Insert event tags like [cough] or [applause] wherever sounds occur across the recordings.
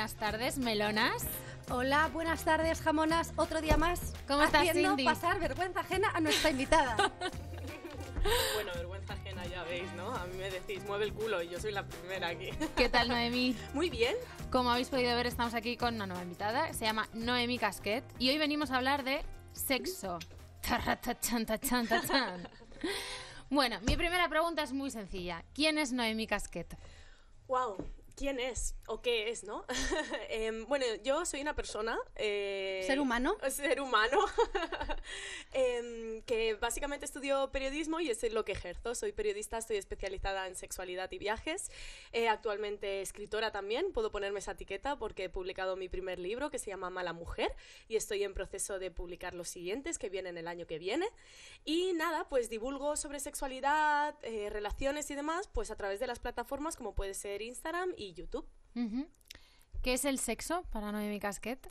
buenas tardes, melonas. Hola, buenas tardes, jamonas. Otro día más. ¿Cómo estás, haciendo pasar vergüenza ajena a nuestra invitada. [laughs] bueno, vergüenza ajena ya veis, ¿no? A mí me decís, mueve el culo y yo soy la primera aquí. ¿Qué tal, Noemí? [laughs] Muy bien. Como habéis podido ver, estamos aquí con una nueva invitada. Se llama Noemí Casquet y hoy venimos a hablar de sexo. [laughs] Bueno, mi primera pregunta es muy sencilla. ¿Quién es Noemí Casquet? Wow, ¿quién es? o qué es, ¿no? [laughs] Em, bueno, yo soy una persona... Eh, ser humano. [laughs] Ser humano, [laughs] em, que básicamente estudio periodismo y es lo que ejerzo. Soy periodista, estoy especializada en sexualidad y viajes. Eh, actualmente escritora también, puedo ponerme esa etiqueta porque he publicado mi primer libro que se llama Mala Mujer y estoy en proceso de publicar los siguientes que vienen el año que viene. Y nada, pues divulgo sobre sexualidad, eh, relaciones y demás, pues a través de las plataformas como puede ser Instagram y YouTube. ¿Qué es el sexo para Noemi Casquet?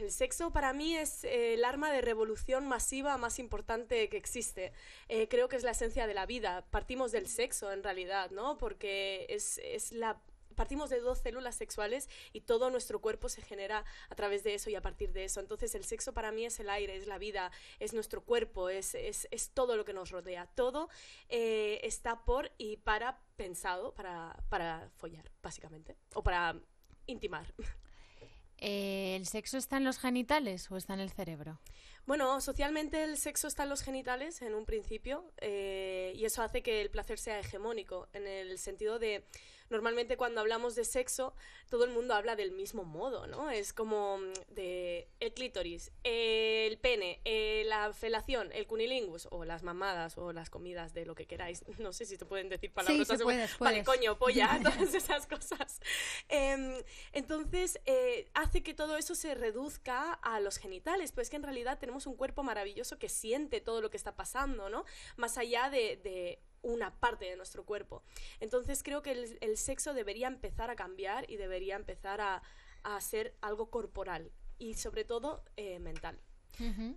el sexo para mí es eh, el arma de revolución masiva más importante que existe. Eh, creo que es la esencia de la vida. Partimos del sexo en realidad, ¿no? Porque es, es la partimos de dos células sexuales y todo nuestro cuerpo se genera a través de eso y a partir de eso. Entonces el sexo para mí es el aire, es la vida, es nuestro cuerpo, es, todo lo que nos rodea. Todo eh, está por y para pensado para, follar, básicamente, o para intimar. Eh, ¿El sexo está en los genitales o está en el cerebro? Bueno, socialmente el sexo está en los genitales en un principio eh, y eso hace que el placer sea hegemónico, en el sentido de normalmente cuando hablamos de sexo, todo el mundo habla del mismo modo, ¿no? Es como mm, de el clítoris, el pene, eh, la felación, el cunilingus, o las mamadas, o las comidas de lo que queráis. [laughs] No sé si te pueden decir palabras. Sí, se Vale, coño, polla, [laughs] todas esas cosas. Em, entonces, eh, hace que todo eso se reduzca a los genitales, pues que en realidad tenemos un cuerpo maravilloso que siente todo lo que está pasando, ¿no? Más allá de una parte de nuestro cuerpo. Entonces creo que el, sexo debería empezar a cambiar y debería empezar a, ser algo corporal y sobre todo eh, mental.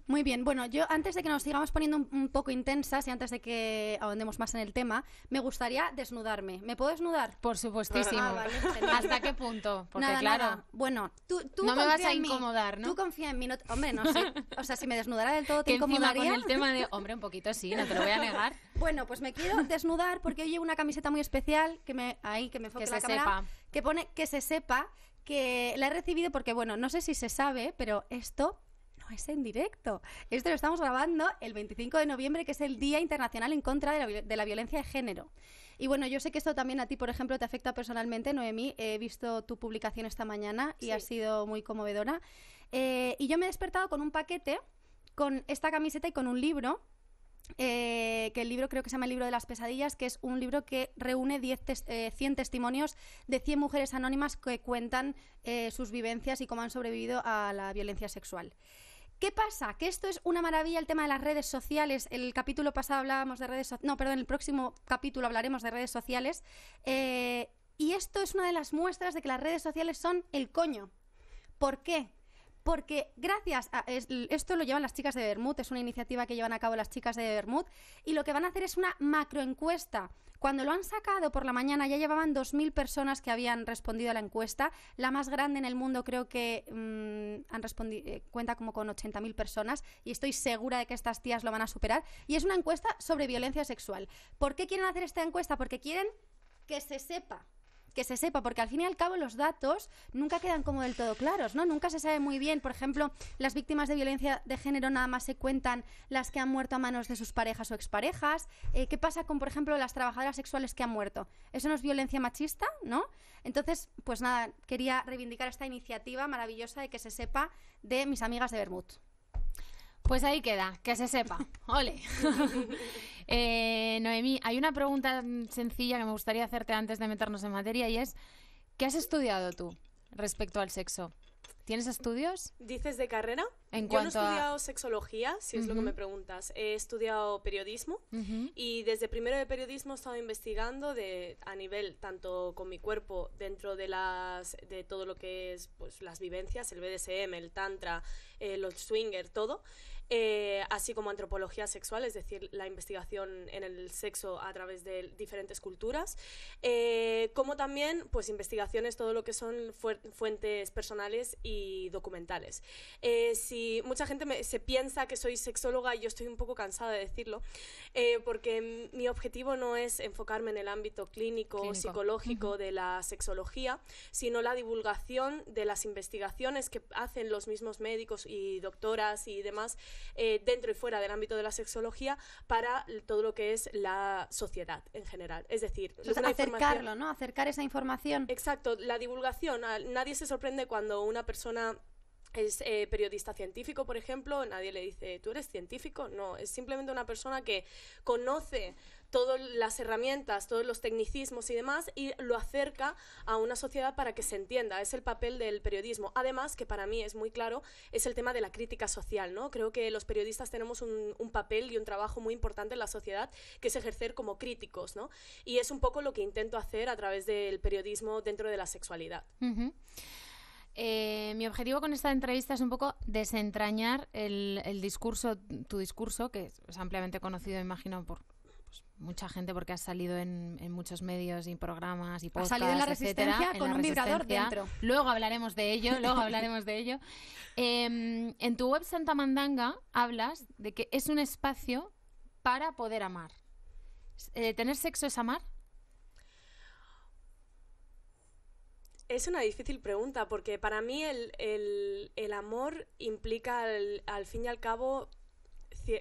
Muy bien, bueno, yo antes de que nos sigamos poniendo un, poco intensas y antes de que ahondemos más en el tema, me gustaría desnudarme. ¿Me puedo desnudar? Por supuestísimo. Ah, [laughs] ¿Hasta qué punto? Porque claro. Nada. Bueno, tú, tú no me vas a incomodar, ¿no? Tú confía en mí, hombre, no sé. [laughs] O sea, si me desnudara del todo te incomodaría. Encima con el tema de, hombre, un poquito sí, no te lo voy a [laughs] negar. Bueno, pues me quiero desnudar porque hoy llevo una camiseta muy especial que me ahí que me enfoque que sepa. que pone que se sepa que la he recibido porque bueno, no sé si se sabe, pero esto es en directo. Esto lo estamos grabando el 25 de noviembre, que es el Día Internacional en contra de la, Violencia de Género. Y bueno, yo sé que esto también a ti, por ejemplo, te afecta personalmente, Noemí. He visto tu publicación esta mañana y ha sido muy conmovedora. Eh, y yo me he despertado con un paquete, con esta camiseta y con un libro eh, que el libro creo que se llama El libro de las pesadillas, que es un libro que reúne 100 eh, testimonios de 100 mujeres anónimas que cuentan sus vivencias y cómo han sobrevivido a la violencia sexual. ¿Qué pasa? Que esto es una maravilla el tema de las redes sociales. El capítulo pasado hablábamos de redes No, perdón, el próximo capítulo hablaremos de redes sociales. Eh, y esto es una de las muestras de que las redes sociales son el coño. ¿Por qué? porque gracias a esto lo llevan las chicas de Bermud, es una iniciativa que llevan a cabo las chicas de Bermud, y lo que van a hacer es una macroencuesta. Cuando lo han sacado por la mañana ya llevaban 2.000 personas que habían respondido a la encuesta, la más grande en el mundo creo que mm, han respondido, eh, cuenta como con 80.000 personas, y estoy segura de que estas tías lo van a superar, y es una encuesta sobre violencia sexual. ¿Por qué quieren hacer esta encuesta? Porque quieren que se sepa que se sepa, porque al fin y al cabo los datos nunca quedan como del todo claros, ¿no? Nunca se sabe muy bien, por ejemplo, las víctimas de violencia de género nada más se cuentan las que han muerto a manos de sus parejas o exparejas. Eh, ¿Qué pasa con, por ejemplo, las trabajadoras sexuales que han muerto? ¿Eso no es violencia machista, no? Entonces, pues nada, quería reivindicar esta iniciativa maravillosa de que se sepa de mis amigas de Bermud. Pues ahí queda, que se sepa. Ole. [laughs] Eh, Noemí, hay una pregunta sencilla que me gustaría hacerte antes de meternos en materia y es, ¿qué has estudiado tú respecto al sexo? ¿Tienes estudios? ¿Dices de carrera? En Yo no he estudiado sexología, si es lo que me preguntas. He estudiado periodismo y desde primero de periodismo he estado investigando de, a nivel tanto con mi cuerpo, dentro de, las, de todo lo que es pues, las vivencias, el BDSM, el tantra, eh, los swingers, todo. Eh, así como antropología sexual, es decir, la investigación en el sexo a través de diferentes culturas, eh, como también pues, investigaciones, todo lo que son fuentes personales y documentales. Eh, si mucha gente se piensa que soy sexóloga, yo estoy un poco cansada de decirlo, porque mi objetivo no es enfocarme en el ámbito clínico, o psicológico de la sexología, sino la divulgación de las investigaciones que hacen los mismos médicos y doctoras y demás eh, dentro y fuera del ámbito de la sexología para todo lo que es la sociedad en general. Es decir, acercarlo, ¿no? Acercar esa información. Exacto, la divulgación. Nadie se sorprende cuando una persona es eh, periodista científico, por ejemplo, nadie le dice, ¿tú eres científico? No, es simplemente una persona que conoce todas las herramientas, todos los tecnicismos y demás, y lo acerca a una sociedad para que se entienda. Es el papel del periodismo. Además, que para mí es muy claro, es el tema de la crítica social, ¿no? Creo que los periodistas tenemos un, papel y un trabajo muy importante en la sociedad, que es ejercer como críticos, ¿no? Y es un poco lo que intento hacer a través del periodismo dentro de la sexualidad. Eh, mi objetivo con esta entrevista es un poco desentrañar el, discurso, tu discurso, que es ampliamente conocido, imagino, por pues, mucha gente porque has salido en, muchos medios y programas y podcasts, Ha salido en la resistencia con un vibrador dentro. Luego hablaremos de ello, luego [laughs] hablaremos de ello. Em, en tu web Santa Mandanga hablas de que es un espacio para poder amar. Eh, ¿Tener sexo es amar? Es una difícil pregunta porque para mí el, el, amor implica al, fin y al cabo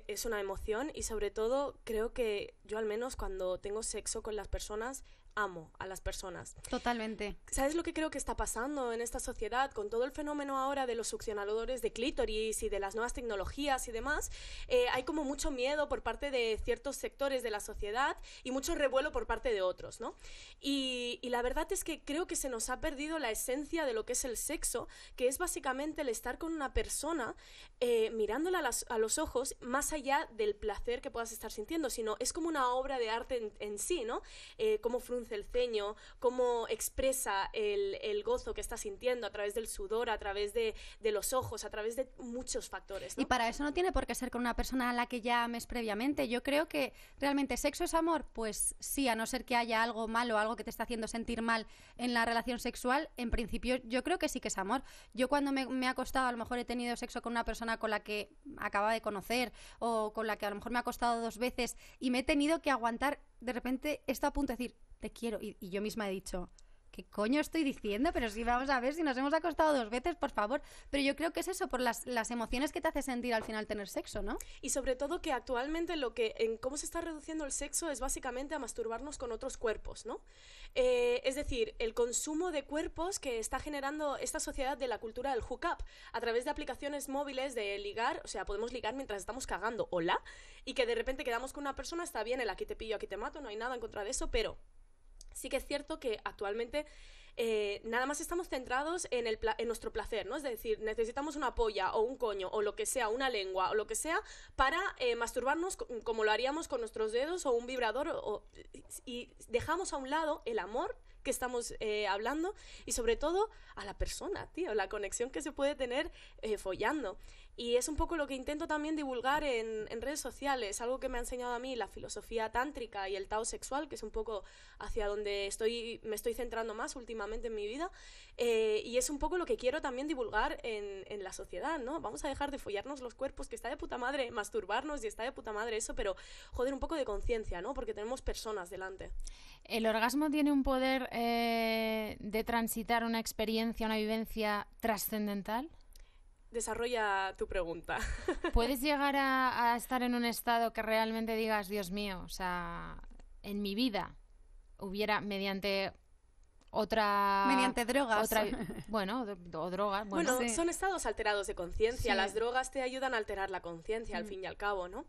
es una emoción y sobre todo creo que yo al menos cuando tengo sexo con las personas amo a las personas. Totalmente. ¿Sabes lo que creo que está pasando en esta sociedad con todo el fenómeno ahora de los succionadores de clítoris y de las nuevas tecnologías y demás? Eh, hay como mucho miedo por parte de ciertos sectores de la sociedad y mucho revuelo por parte de otros, ¿no? Y, la verdad es que creo que se nos ha perdido la esencia de lo que es el sexo, que es básicamente el estar con una persona eh, mirándola a, los ojos más allá del placer que puedas estar sintiendo, sino es como una obra de arte en, sí, ¿no? Eh, como ceño, cómo expresa el, gozo que está sintiendo a través del sudor, a través de, los ojos, a través de muchos factores. Y para eso no tiene por qué ser con una persona a la que ya ames previamente. Yo creo que realmente sexo es amor, pues sí, a no ser que haya algo malo, algo que te está haciendo sentir mal en la relación sexual, en principio yo creo que sí que es amor. Yo cuando me, he acostado, a lo mejor he tenido sexo con una persona con la que acaba de conocer o con la que a lo mejor me ha acostado dos veces y me he tenido que aguantar de repente esto a punto de decir, te quiero. Y, yo misma he dicho, ¿qué coño estoy diciendo? Pero si vamos a ver, si nos hemos acostado dos veces, por favor. Pero yo creo que es eso, por las, las emociones que te hace sentir al final tener sexo, ¿no? Y sobre todo que actualmente lo que, en cómo se está reduciendo el sexo es básicamente a masturbarnos con otros cuerpos, ¿no? Eh, es decir, el consumo de cuerpos que está generando esta sociedad de la cultura del hookup a través de aplicaciones móviles de ligar, o sea, podemos ligar mientras estamos cagando, hola, y que de repente quedamos con una persona, está bien, el aquí te pillo, aquí te mato, no hay nada en contra de eso, pero sí que es cierto que actualmente eh, nada más estamos centrados en, el en nuestro placer, ¿no? Es decir, necesitamos una polla o un coño o lo que sea, una lengua o lo que sea, para eh, masturbarnos como lo haríamos con nuestros dedos o un vibrador y dejamos a un lado el amor que estamos eh, hablando y sobre todo a la persona, tío, la conexión que se puede tener follando. Y es un poco lo que intento también divulgar en, redes sociales, algo que me ha enseñado a mí la filosofía tántrica y el Tao sexual, que es un poco hacia donde estoy, me estoy centrando más últimamente en mi vida. Eh, y es un poco lo que quiero también divulgar en, la sociedad, ¿no? Vamos a dejar de follarnos los cuerpos, que está de puta madre masturbarnos y está de puta madre eso, pero joder, un poco de conciencia, ¿no? Porque tenemos personas delante. El orgasmo tiene un poder eh, de transitar una experiencia, una vivencia trascendental desarrolla tu pregunta. [laughs] ¿Puedes llegar a, estar en un estado que realmente digas, Dios mío, o sea, en mi vida hubiera mediante otra mediante drogas otra, [laughs] bueno o drogas bueno, son estados alterados de conciencia las drogas te ayudan a alterar la conciencia al mm. fin y al cabo no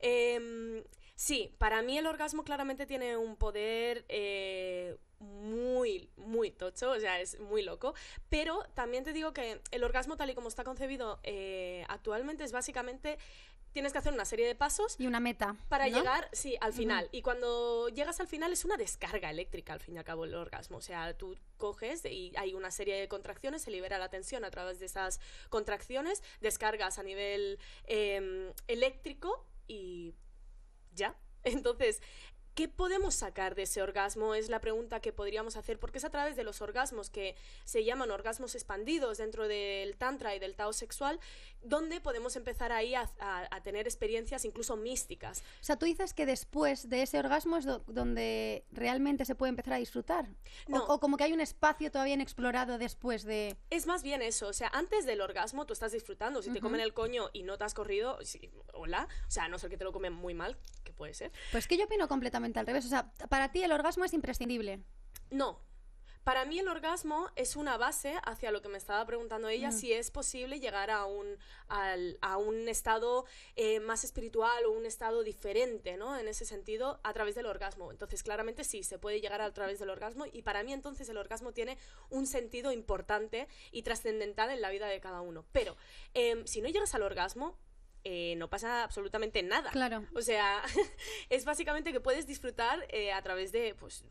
em, Sí, para mí el orgasmo claramente tiene un poder eh, muy, muy tocho, o sea, es muy loco, pero también te digo que el orgasmo tal y como está concebido eh, actualmente es básicamente tienes que hacer una serie de pasos. Y una meta. Para llegar, sí, al final. Y cuando llegas al final es una descarga eléctrica, al fin y al cabo, el orgasmo. O sea, tú coges y hay una serie de contracciones, se libera la tensión a través de esas contracciones, descargas a nivel em, eléctrico y ya. Entonces, ¿Qué podemos sacar de ese orgasmo? Es la pregunta que podríamos hacer, porque es a través de los orgasmos que se llaman orgasmos expandidos dentro del Tantra y del Tao sexual, donde podemos empezar ahí a, tener experiencias incluso místicas. O sea, tú dices que después de ese orgasmo es donde realmente se puede empezar a disfrutar. O, como que hay un espacio todavía inexplorado después de. Es más bien eso. O sea, antes del orgasmo tú estás disfrutando. Si te comen el coño y no te has corrido, hola. O sea, no no el que te lo comen muy mal, que puede ser. Pues que yo opino completamente al revés. O sea, para ti el orgasmo es imprescindible. No. Para mí el orgasmo es una base hacia lo que me estaba preguntando ella, mm. si es posible llegar a un, estado eh, más espiritual o un estado diferente, ¿no? En ese sentido, a través del orgasmo. Entonces, claramente sí, se puede llegar a través del orgasmo y para mí entonces el orgasmo tiene un sentido importante y trascendental en la vida de cada uno. Pero em, si no llegas al orgasmo, eh, no pasa absolutamente nada. Claro. O sea, [laughs] es básicamente que puedes disfrutar eh, a través de, pues,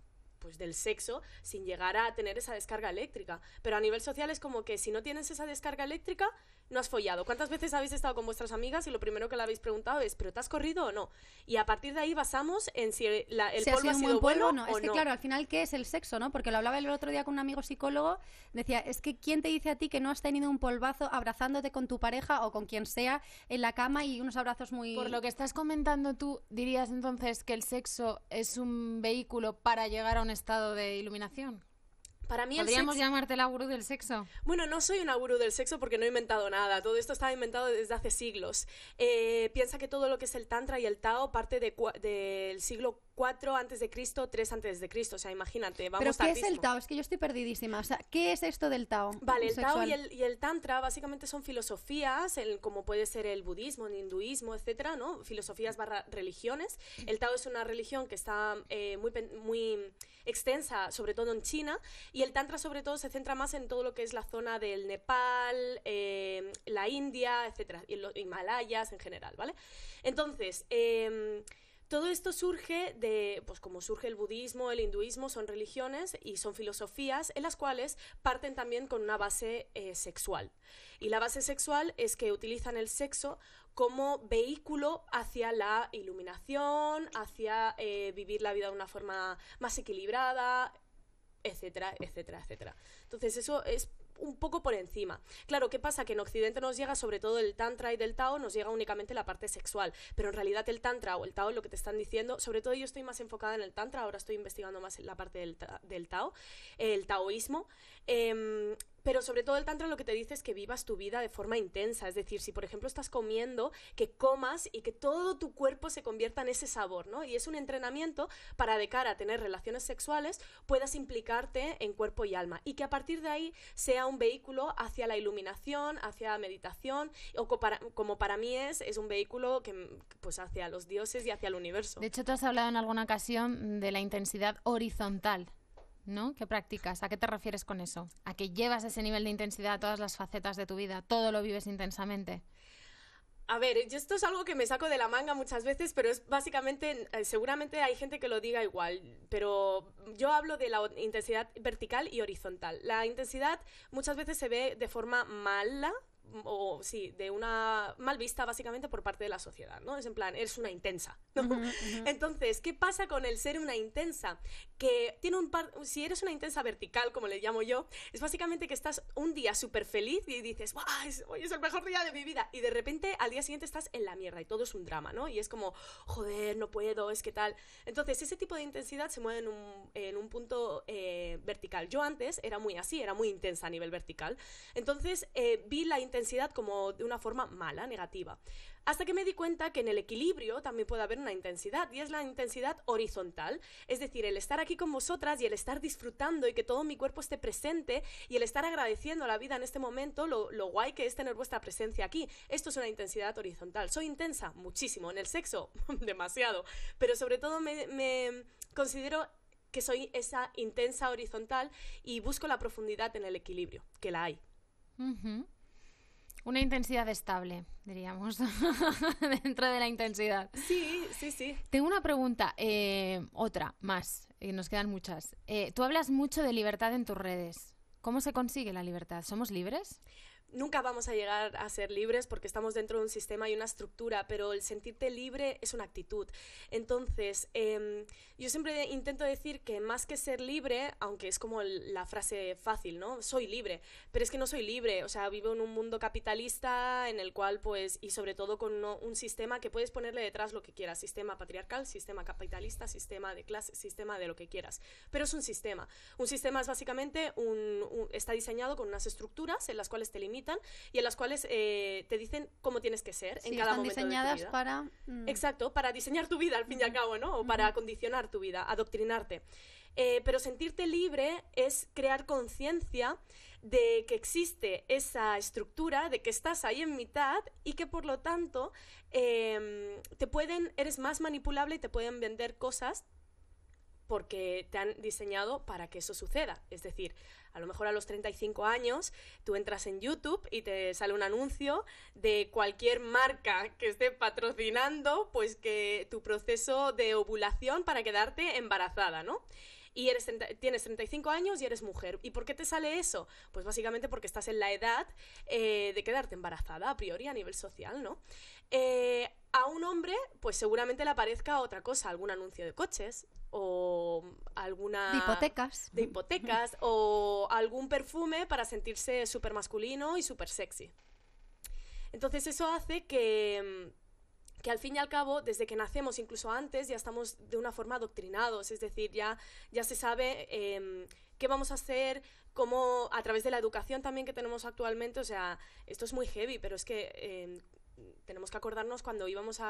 pues del sexo sin llegar a tener esa descarga eléctrica. Pero a nivel social es como que si no tienes esa descarga eléctrica, no has follado. ¿Cuántas veces habéis estado con vuestras amigas y lo primero que le habéis preguntado es, ¿pero te has corrido o no? Y a partir de ahí basamos en si el si polvo ha sido, bueno o no. Es que claro, al final, ¿qué es el sexo, no? Porque lo hablaba el otro día con un amigo psicólogo, decía, es que ¿quién te dice a ti que no has tenido un polvazo abrazándote con tu pareja o con quien sea en la cama y unos abrazos muy... Por lo que estás comentando tú, dirías entonces que el sexo es un vehículo para llegar a una estado de iluminación? Para mí ¿Podríamos llamarte la gurú del sexo? Bueno, no soy una gurú del sexo porque no he inventado nada. Todo esto estaba inventado desde hace siglos. Eh, piensa que todo lo que es el Tantra y el Tao parte del de, siglo Cuatro antes de Cristo, tres antes de Cristo, o sea, imagínate, vamos Pero ¿qué es el Tao? Es que yo estoy perdidísima, ¿qué es esto del Tao? Vale, el Tao y el, y el, Tantra básicamente son filosofías, como puede ser el budismo, el hinduismo, etcétera, ¿no? Filosofías barra religiones. El Tao es una religión que está eh, muy, muy extensa, sobre todo en China, y el Tantra sobre todo se centra más en todo lo que es la zona del Nepal, eh, la India, etcétera, y los Himalayas en general, ¿vale? Entonces, em, todo esto surge de, pues como surge el budismo, el hinduismo, son religiones y son filosofías en las cuales parten también con una base eh, sexual. Y la base sexual es que utilizan el sexo como vehículo hacia la iluminación, hacia eh, vivir la vida de una forma más equilibrada, etcétera, etcétera, etcétera. Entonces eso es un poco por encima. Claro, ¿qué pasa? Que en Occidente nos llega sobre todo el Tantra y del Tao, nos llega únicamente la parte sexual, pero en realidad el Tantra o el Tao, lo que te están diciendo, sobre todo yo estoy más enfocada en el Tantra, ahora estoy investigando más la parte del, Tao, el Taoísmo. Em, pero sobre todo el tantra lo que te dice es que vivas tu vida de forma intensa, es decir, si por ejemplo estás comiendo, que comas y que todo tu cuerpo se convierta en ese sabor, ¿no? Y es un entrenamiento para de cara a tener relaciones sexuales puedas implicarte en cuerpo y alma y que a partir de ahí sea un vehículo hacia la iluminación, hacia la meditación o como para mí es, es un vehículo que pues hacia los dioses y hacia el universo. De hecho, te has hablado en alguna ocasión de la intensidad horizontal ¿no? ¿Qué practicas? ¿A qué te refieres con eso? ¿A que llevas ese nivel de intensidad a todas las facetas de tu vida? ¿Todo lo vives intensamente? A ver, esto es algo que me saco de la manga muchas veces, pero es básicamente, eh, seguramente hay gente que lo diga igual, pero yo hablo de la intensidad vertical y horizontal. La intensidad muchas veces se ve de forma mala, o sí, de una mal vista básicamente por parte de la sociedad, ¿no? Es en plan, eres una intensa, Entonces, ¿qué pasa con el ser una intensa? Que tiene un par, si eres una intensa vertical, como le llamo yo, es básicamente que estás un día súper feliz y dices, es, hoy es el mejor día de mi vida, y de repente al día siguiente estás en la mierda y todo es un drama, ¿no? Y es como, joder, no puedo, es que tal. Entonces, ese tipo de intensidad se mueve en un, en un punto eh, vertical. Yo antes era muy así, era muy intensa a nivel vertical. Entonces, eh, vi la intensidad intensidad como de una forma mala, negativa. Hasta que me di cuenta que en el equilibrio también puede haber una intensidad, y es la intensidad horizontal, es decir, el estar aquí con vosotras y el estar disfrutando y que todo mi cuerpo esté presente y el estar agradeciendo la vida en este momento, lo, guay que es tener vuestra presencia aquí. Esto es una intensidad horizontal. Soy intensa, muchísimo, en el sexo, [laughs] demasiado, pero sobre todo me, considero que soy esa intensa horizontal y busco la profundidad en el equilibrio, que la hay. Una intensidad estable, diríamos, [laughs] dentro de la intensidad. Sí, sí, sí. Tengo una pregunta, eh, otra más, y eh, nos quedan muchas. Eh, tú hablas mucho de libertad en tus redes. ¿Cómo se consigue la libertad? ¿Somos libres? nunca vamos a llegar a ser libres porque estamos dentro de un sistema y una estructura, pero el sentirte libre es una actitud. Entonces, em, yo siempre intento decir que más que ser libre, aunque es como la frase fácil, ¿no? Soy libre, pero es que no soy libre, o sea, vivo en un mundo capitalista en el cual, pues, y sobre todo con un sistema que puedes ponerle detrás lo que quieras, sistema patriarcal, sistema capitalista, sistema de clase, sistema de lo que quieras, pero es un sistema. Un sistema es básicamente un, está diseñado con unas estructuras en las cuales te limita y en las cuales eh, te dicen cómo tienes que ser en cada momento diseñadas para... Mm. Exacto, para diseñar tu vida al fin y al cabo, ¿no? O para condicionar tu vida, adoctrinarte. Eh, pero sentirte libre es crear conciencia de que existe esa estructura, de que estás ahí en mitad y que por lo tanto em, te pueden, eres más manipulable y te pueden vender cosas porque te han diseñado para que eso suceda. Es decir, a lo mejor a los 35 años, tú entras en YouTube y te sale un anuncio de cualquier marca que esté patrocinando, pues que tu proceso de ovulación para quedarte embarazada, ¿no? y eres tienes 35 años y eres mujer. ¿Y por qué te sale eso? Pues básicamente porque estás en la edad eh, de quedarte embarazada a priori a nivel social, ¿no? Eh, a un hombre, pues seguramente le aparezca otra cosa, algún anuncio de coches, o alguna... De hipotecas. De hipotecas o algún perfume para sentirse súper masculino y súper sexy. Entonces eso hace mm, que, al fin y al cabo, desde que nacemos, incluso antes, ya estamos de una forma adoctrinados, es decir, ya, ya se sabe em, qué vamos a hacer, cómo a través de la educación también que tenemos actualmente, o sea, esto es muy heavy, pero es que em, tenemos que acordarnos cuando íbamos a,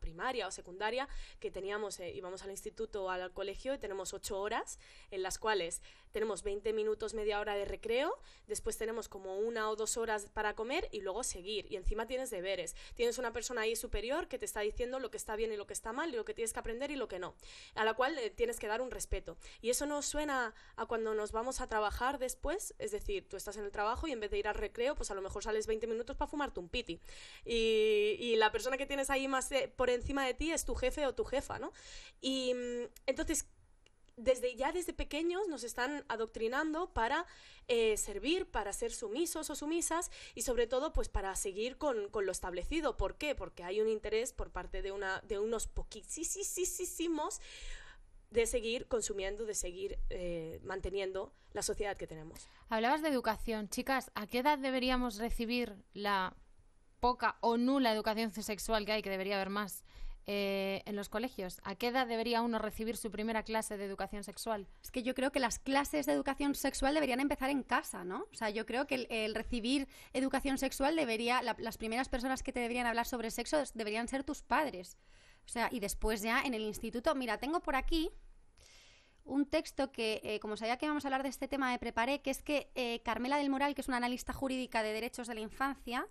primaria o secundaria, que teníamos, eh, íbamos al instituto o al colegio y tenemos ocho horas en las cuales tenemos 20 minutos, media hora de recreo, después tenemos como una o dos horas para comer y luego seguir. Y encima tienes deberes. Tienes una persona ahí superior que te está diciendo lo que está bien y lo que está mal, y lo que tienes que aprender y lo que no, a la cual eh, tienes que dar un respeto. Y eso no suena a cuando nos vamos a trabajar después, es decir, tú estás en el trabajo y en vez de ir al recreo, pues a lo mejor sales 20 minutos para fumarte un piti y, la persona que tienes ahí más eh, por encima de ti es tu jefe o tu jefa, ¿no? Y mm, entonces, desde ya desde pequeños nos están adoctrinando para eh, servir, para ser sumisos o sumisas y sobre todo pues para seguir con, lo establecido. ¿Por qué? Porque hay un interés por parte de, una, de unos poquísimos de seguir consumiendo, de seguir eh, manteniendo la sociedad que tenemos. Hablabas de educación. Chicas, ¿a qué edad deberíamos recibir la poca o nula educación sexual que hay, que debería haber más eh, en los colegios? ¿A qué edad debería uno recibir su primera clase de educación sexual? Es que yo creo que las clases de educación sexual deberían empezar en casa, ¿no? O sea, yo creo que el, recibir educación sexual debería, las primeras personas que te deberían hablar sobre sexo deberían ser tus padres. O sea, y después ya en el instituto, mira, tengo por aquí un texto que, eh, como sabía que íbamos a hablar de este tema, me preparé, que es que eh, Carmela del Moral, que es una analista jurídica de derechos de la infancia,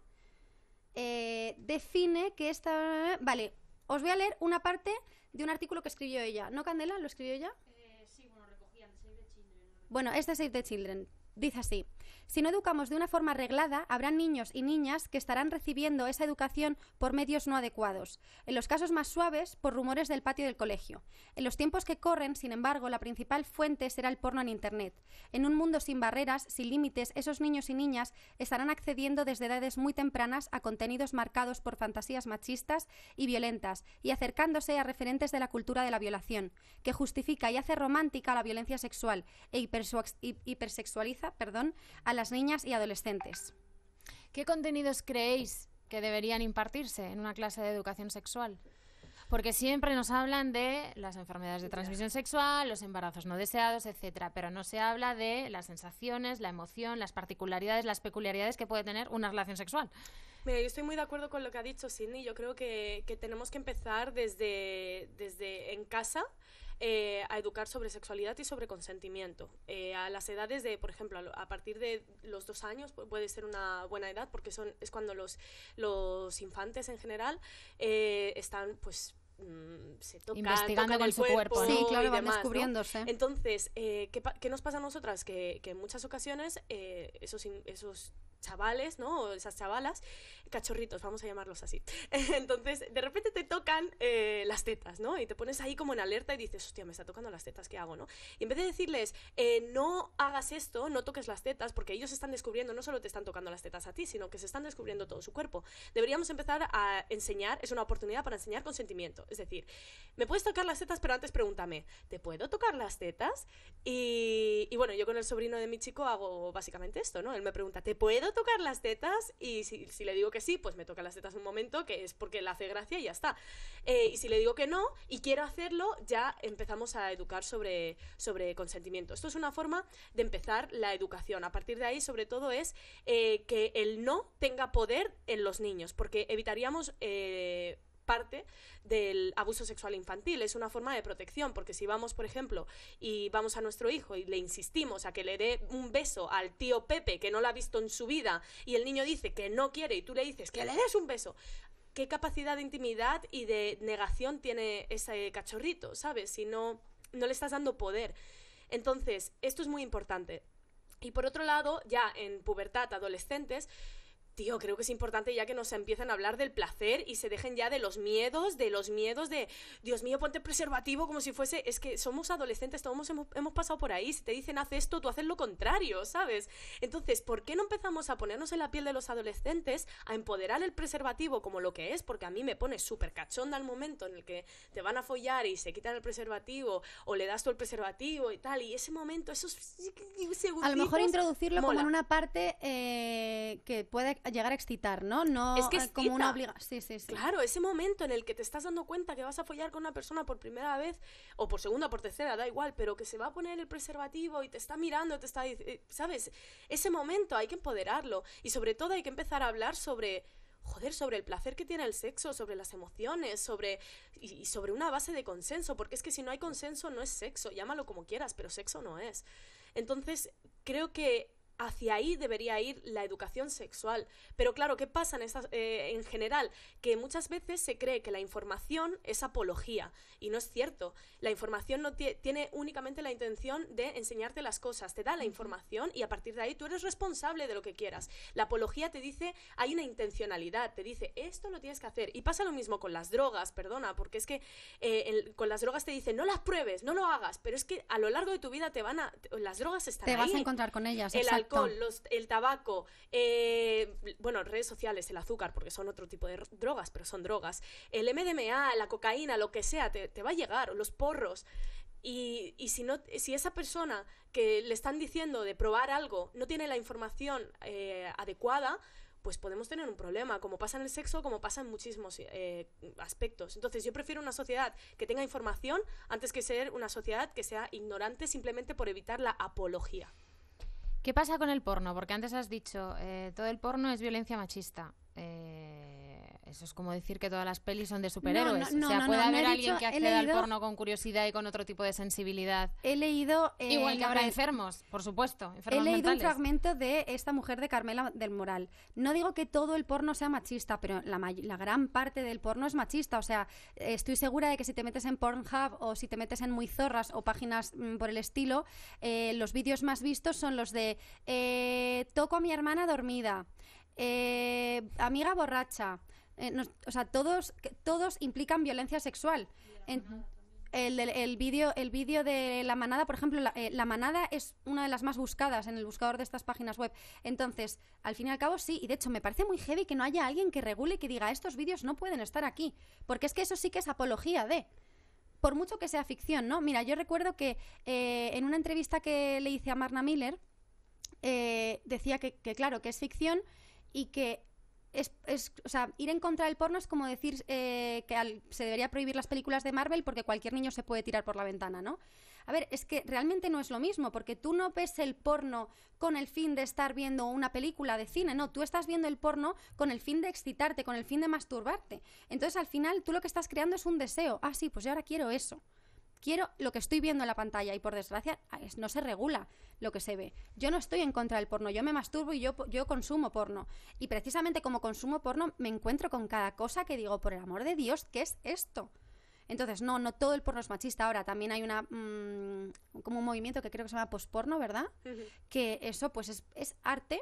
eh, define que esta... Vale, os voy a leer una parte de un artículo que escribió ella. ¿No, Candela? ¿Lo escribió ella? Eh, sí, bueno, recogían Save the Children. Bueno, es de Save the Children. Dice así. Si no educamos de una forma arreglada, habrá niños y niñas que estarán recibiendo esa educación por medios no adecuados, en los casos más suaves, por rumores del patio del colegio. En los tiempos que corren, sin embargo, la principal fuente será el porno en Internet. En un mundo sin barreras, sin límites, esos niños y niñas estarán accediendo desde edades muy tempranas a contenidos marcados por fantasías machistas y violentas, y acercándose a referentes de la cultura de la violación, que justifica y hace romántica la violencia sexual e hipersexualiza perdón, a la las niñas y adolescentes. ¿Qué contenidos creéis que deberían impartirse en una clase de educación sexual? Porque siempre nos hablan de las enfermedades de transmisión sexual, los embarazos no deseados, etcétera, pero no se habla de las sensaciones, la emoción, las particularidades, las peculiaridades que puede tener una relación sexual. Mira, yo estoy muy de acuerdo con lo que ha dicho Sidney. Yo creo que, que tenemos que empezar desde, desde en casa eh, a educar sobre sexualidad y sobre consentimiento. Eh, a las edades de, por ejemplo, a, partir de los dos años puede ser una buena edad porque son, es cuando los, los infantes en general eh, están pues mm, se tocan, investigando con su cuerpo, sí claro van descubriéndose entonces ¿qué, nos pasa a nosotras que, en muchas ocasiones esos chavales, ¿no? esas chavalas, cachorritos, vamos a llamarlos así. [laughs] Entonces, de repente te tocan eh, las tetas, ¿no? Y te pones ahí como en alerta y dices, hostia, me está tocando las tetas, ¿qué hago, no? Y en vez de decirles, eh, no hagas esto, no toques las tetas, porque ellos están descubriendo, no solo te están tocando las tetas a ti, sino que se están descubriendo todo su cuerpo. Deberíamos empezar a enseñar, es una oportunidad para enseñar consentimiento. Es decir, me puedes tocar las tetas, pero antes pregúntame, ¿te puedo tocar las tetas? Y, y bueno, yo con el sobrino de mi chico hago básicamente esto, ¿no? Él me pregunta, ¿te puedo tocar las tetas? Y si, le digo que sí, pues me toca las tetas un momento, que es porque le hace gracia y ya está. Eh, y si le digo que no y quiero hacerlo, ya empezamos a educar sobre, sobre consentimiento. Esto es una forma de empezar la educación. A partir de ahí, sobre todo, es eh, que el no tenga poder en los niños, porque evitaríamos... Eh, parte del abuso sexual infantil, es una forma de protección, porque si vamos, por ejemplo, y vamos a nuestro hijo y le insistimos a que le dé un beso al tío Pepe que no lo ha visto en su vida y el niño dice que no quiere y tú le dices que le des un beso, ¿qué capacidad de intimidad y de negación tiene ese cachorrito, sabes? Si no, no le estás dando poder. Entonces, esto es muy importante. Y por otro lado, ya en pubertad, adolescentes, tío, creo que es importante ya que nos empiezan a hablar del placer y se dejen ya de los miedos, de los miedos de, Dios mío, ponte preservativo como si fuese, es que somos adolescentes, todos hemos, hemos pasado por ahí, si te dicen haz esto, tú haces lo contrario, ¿sabes? Entonces, ¿por qué no empezamos a ponernos en la piel de los adolescentes, a empoderar el preservativo como lo que es? Porque a mí me pone súper cachonda el momento en el que te van a follar y se quitan el preservativo o le das tú el preservativo y tal, y ese momento, esos A lo mejor introducirlo como en una parte eh, que puede llegar a excitar, ¿no? No es que eh, como una obligación. Claro, ese momento en el que te estás dando cuenta que vas a follar con una persona por primera vez, o por segunda, o por tercera, da igual, pero que se va a poner el preservativo y te está mirando, te está eh, ¿sabes? Ese momento hay que empoderarlo y sobre todo hay que empezar a hablar sobre joder, sobre el placer que tiene el sexo, sobre las emociones, sobre y, sobre una base de consenso, porque es que si no hay consenso no es sexo, llámalo como quieras, pero sexo no es. Entonces, creo que hacia ahí debería ir la educación sexual. Pero claro, ¿qué pasa en, eh, en general? Que muchas veces se cree que la información es apología y no es cierto. La información no tiene únicamente la intención de enseñarte las cosas, te da la información y a partir de ahí tú eres responsable de lo que quieras. La apología te dice, hay una intencionalidad, te dice, esto lo tienes que hacer. Y pasa lo mismo con las drogas, perdona, porque es que eh, con las drogas te dicen, no las pruebes, no lo hagas, pero es que a lo largo de tu vida te van a... Las drogas están... Te vas a encontrar con ellas el tabaco, eh, bueno, redes sociales, el azúcar, porque son otro tipo de drogas, pero son drogas, el MDMA, la cocaína, lo que sea, te, va a llegar, los porros. Y, si, esa persona que le están diciendo de probar algo no tiene la información eh, adecuada, pues podemos tener un problema, como pasa en el sexo, como pasa en muchísimos eh, aspectos. Entonces yo prefiero una sociedad que tenga información antes que ser una sociedad que sea ignorante simplemente por evitar la apología. ¿Qué pasa con el porno? Porque antes has dicho, eh, todo el porno es violencia machista. Eh, eso es como decir que todas las pelis son de superhéroes. o sea, puede haber alguien que acceda al porno con curiosidad y con otro tipo de sensibilidad. He leído. Eh, Igual que habrá enfermos, por supuesto. he leído un fragmento de esta mujer de Carmela del Moral. No digo que todo el porno sea machista, pero la, gran parte del porno es machista. O sea, estoy segura de que si te metes en Pornhub o si te metes en Muy Zorras o páginas mm, por el estilo, eh, los vídeos más vistos son los de eh, toco a mi hermana dormida, amiga borracha. Eh, o sea, todos, todos implican violencia sexual. el, vídeo de la manada por ejemplo eh, la, manada es una de las más buscadas en el buscador de estas páginas web entonces al fin y al cabo sí y de hecho me parece muy heavy que no haya alguien que regule y que diga estos vídeos no pueden estar aquí porque es que eso sí que es apología de por mucho que sea ficción no mira yo recuerdo que eh, en una entrevista que le hice a Marna Miller decía que claro que es ficción y que es, o sea, ir en contra del porno es como decir eh, que se debería prohibir las películas de Marvel porque cualquier niño se puede tirar por la ventana, ¿no? A ver, es que realmente no es lo mismo, porque tú no ves el porno con el fin de estar viendo una película de cine, no, tú estás viendo el porno con el fin de excitarte, con el fin de masturbarte. Entonces, al final, tú lo que estás creando es un deseo. Ah, sí, pues yo ahora quiero eso quiero lo que estoy viendo en la pantalla y por desgracia no se regula lo que se ve. Yo no estoy en contra del porno, yo me masturbo y yo, yo consumo porno. Y precisamente como consumo porno me encuentro con cada cosa que digo, por el amor de Dios, ¿qué es esto? Entonces, no, no todo el porno es machista. Ahora también hay una mm, como un movimiento que creo que se llama posporno, ¿verdad? Que eso pues es, es arte,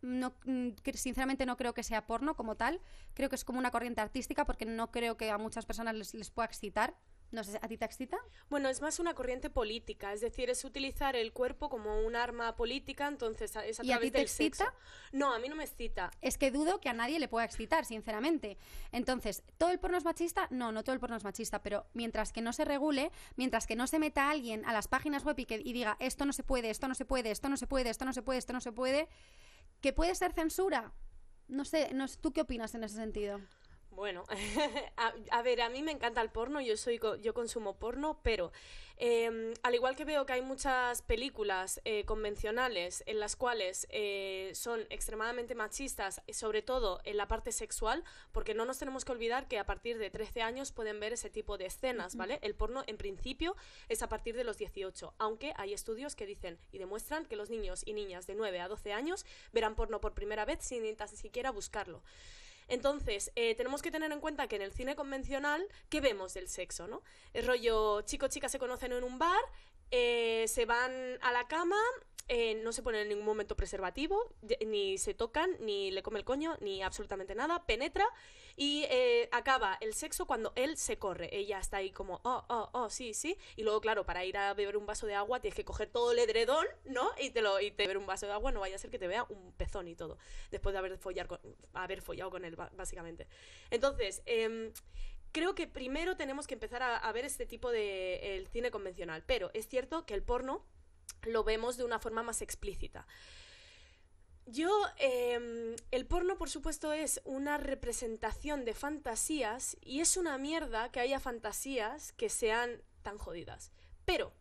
no, mm, sinceramente no creo que sea porno como tal, creo que es como una corriente artística porque no creo que a muchas personas les, les pueda excitar no sé, ¿a ti te excita? Bueno, es más una corriente política, es decir, es utilizar el cuerpo como un arma política, entonces es a ¿Y a ti te excita? No, a mí no me excita. Es que dudo que a nadie le pueda excitar, sinceramente. Entonces, ¿todo el porno es machista? No, no todo el porno es machista, pero mientras que no se regule, mientras que no se meta alguien a las páginas web y, diga esto no se puede, esto no se puede, esto no se puede, esto no se puede, esto no se puede, que puede ser censura. No sé, no, ¿tú qué opinas en ese sentido? Bueno, [laughs] a, ver, a mí me encanta el porno, yo soy yo consumo porno, pero em, al igual que veo que hay muchas películas eh, convencionales en las cuales eh, son extremadamente machistas, sobre todo en la parte sexual, porque no nos tenemos que olvidar que a partir de 13 años pueden ver ese tipo de escenas, ¿vale? El porno en principio es a partir de los 18, aunque hay estudios que dicen y demuestran que los niños y niñas de 9 a 12 años verán porno por primera vez sin ni tan siquiera buscarlo. Entonces, eh, tenemos que tener en cuenta que en el cine convencional, ¿qué vemos del sexo, no? El rollo, chico, chica se conocen en un bar, eh, se van a la cama, eh, no se pone en ningún momento preservativo, ni se tocan, ni le come el coño, ni absolutamente nada, penetra y eh, acaba el sexo cuando él se corre. Ella está ahí como, oh, oh, oh, sí, sí. Y luego, claro, para ir a beber un vaso de agua tienes que coger todo el edredón, ¿no? Y te lo y beber un vaso de agua, no vaya a ser que te vea un pezón y todo, después de haber, follado con él, básicamente. Entonces, em, creo que primero tenemos que empezar a, ver este tipo de cine convencional, pero es cierto que el porno lo vemos de una forma más explícita. Yo, em, el porno por supuesto es una representación de fantasías y es una mierda que haya fantasías que sean tan jodidas. Pero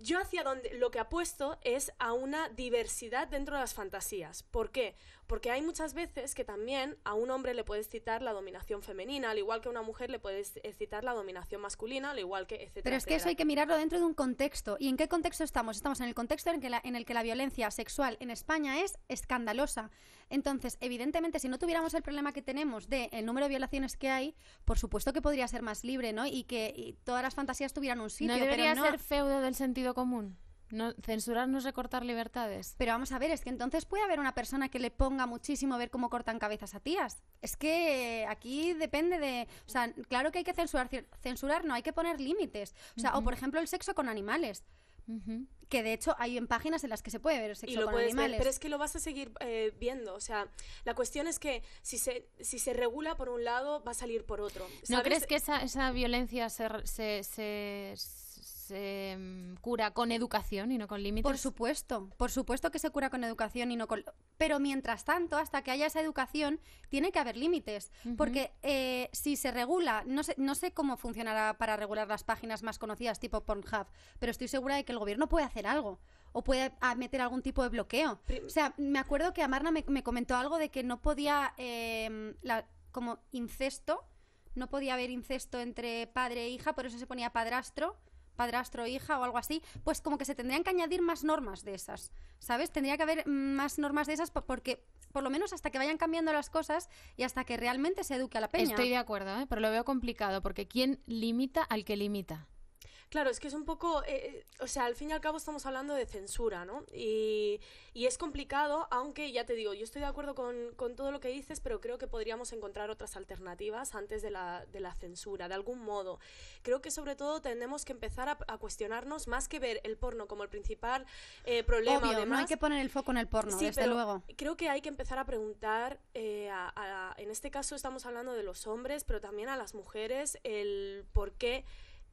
yo hacia donde lo que apuesto es a una diversidad dentro de las fantasías. ¿Por qué? Porque hay muchas veces que también a un hombre le puedes citar la dominación femenina, al igual que a una mujer le puedes eh, citar la dominación masculina, al igual que, etcétera. Pero es que eso hay que mirarlo dentro de un contexto. ¿Y en qué contexto estamos? Estamos en el contexto en, que en el que la violencia sexual en España es escandalosa. Entonces, evidentemente, si no tuviéramos el problema que tenemos de el número de violaciones que hay, por supuesto que podría ser más libre, ¿no? Y que todas las fantasías tuvieran un sitio. No debería ser feudo del sentido común. No, censurar no es recortar libertades. Pero vamos a ver, es que entonces puede haber una persona que le ponga muchísimo ver cómo cortan cabezas a tías. Es que aquí depende de. O sea, claro que hay que censurar, censurar no, hay que poner límites. O sea, o por ejemplo el sexo con animales. Que de hecho hay en páginas en las que se puede ver sexo con animales. pero es que lo vas a seguir eh, viendo. O sea, la cuestión es que si se, si se regula por un lado, va a salir por otro. ¿No crees que esa, violencia se Em, cura con educación y no con límites. Por supuesto, por supuesto que se cura con educación y no con... Pero mientras tanto, hasta que haya esa educación, tiene que haber límites. Porque eh, si se regula, no sé, no sé cómo funcionará para regular las páginas más conocidas tipo Pornhub, pero estoy segura de que el gobierno puede hacer algo o puede ah, meter algún tipo de bloqueo. O sea, me acuerdo que Amarna me, comentó algo de que no podía, em, como incesto, no podía haber incesto entre padre e hija, por eso se ponía padrastro padrastro, hija o algo así, pues como que se tendrían que añadir más normas de esas, ¿sabes? Tendría que haber mm, más normas de esas porque por lo menos hasta que vayan cambiando las cosas y hasta que realmente se eduque a la peña. Estoy de acuerdo, ¿eh? pero lo veo complicado porque ¿quién limita al que limita? Claro, es que es un poco, eh, eh, o sea, al fin y al cabo estamos hablando de censura, ¿no? Y, es complicado, aunque ya te digo, yo estoy de acuerdo con, todo lo que dices, pero creo que podríamos encontrar otras alternativas antes de la, censura, de algún modo. Creo que sobre todo tenemos que empezar a, cuestionarnos, más que ver el porno como el principal eh, problema. Obvio, no hay que poner el foco en el porno, sí, desde pero luego. Creo que hay que empezar a preguntar, en este caso estamos hablando de los hombres, pero también a las mujeres, el por qué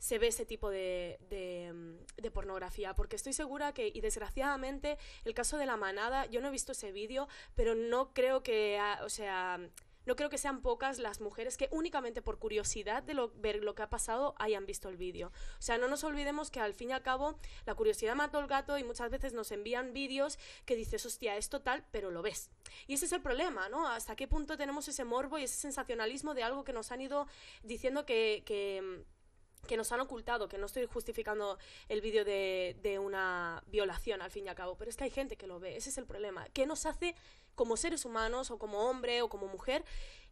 se ve ese tipo mm, de, pornografía, porque estoy segura que, y desgraciadamente, el caso de la manada, yo no he visto ese vídeo, pero no creo que, ah, o sea, no creo que sean pocas las mujeres que únicamente por curiosidad de ver lo que ha pasado hayan visto el vídeo. O sea, no nos olvidemos que al fin y al cabo la curiosidad mató al gato y muchas veces nos envían vídeos que dices, hostia, es total, pero lo ves. Y ese es el problema, ¿no? Hasta qué punto tenemos ese morbo y ese sensacionalismo de algo que nos han ido diciendo que mm, que nos han ocultado, que no estoy justificando el vídeo de, de, una violación al fin y al cabo, pero es que hay gente que lo ve, ese es el problema. ¿Qué nos hace como seres humanos o como hombre o como mujer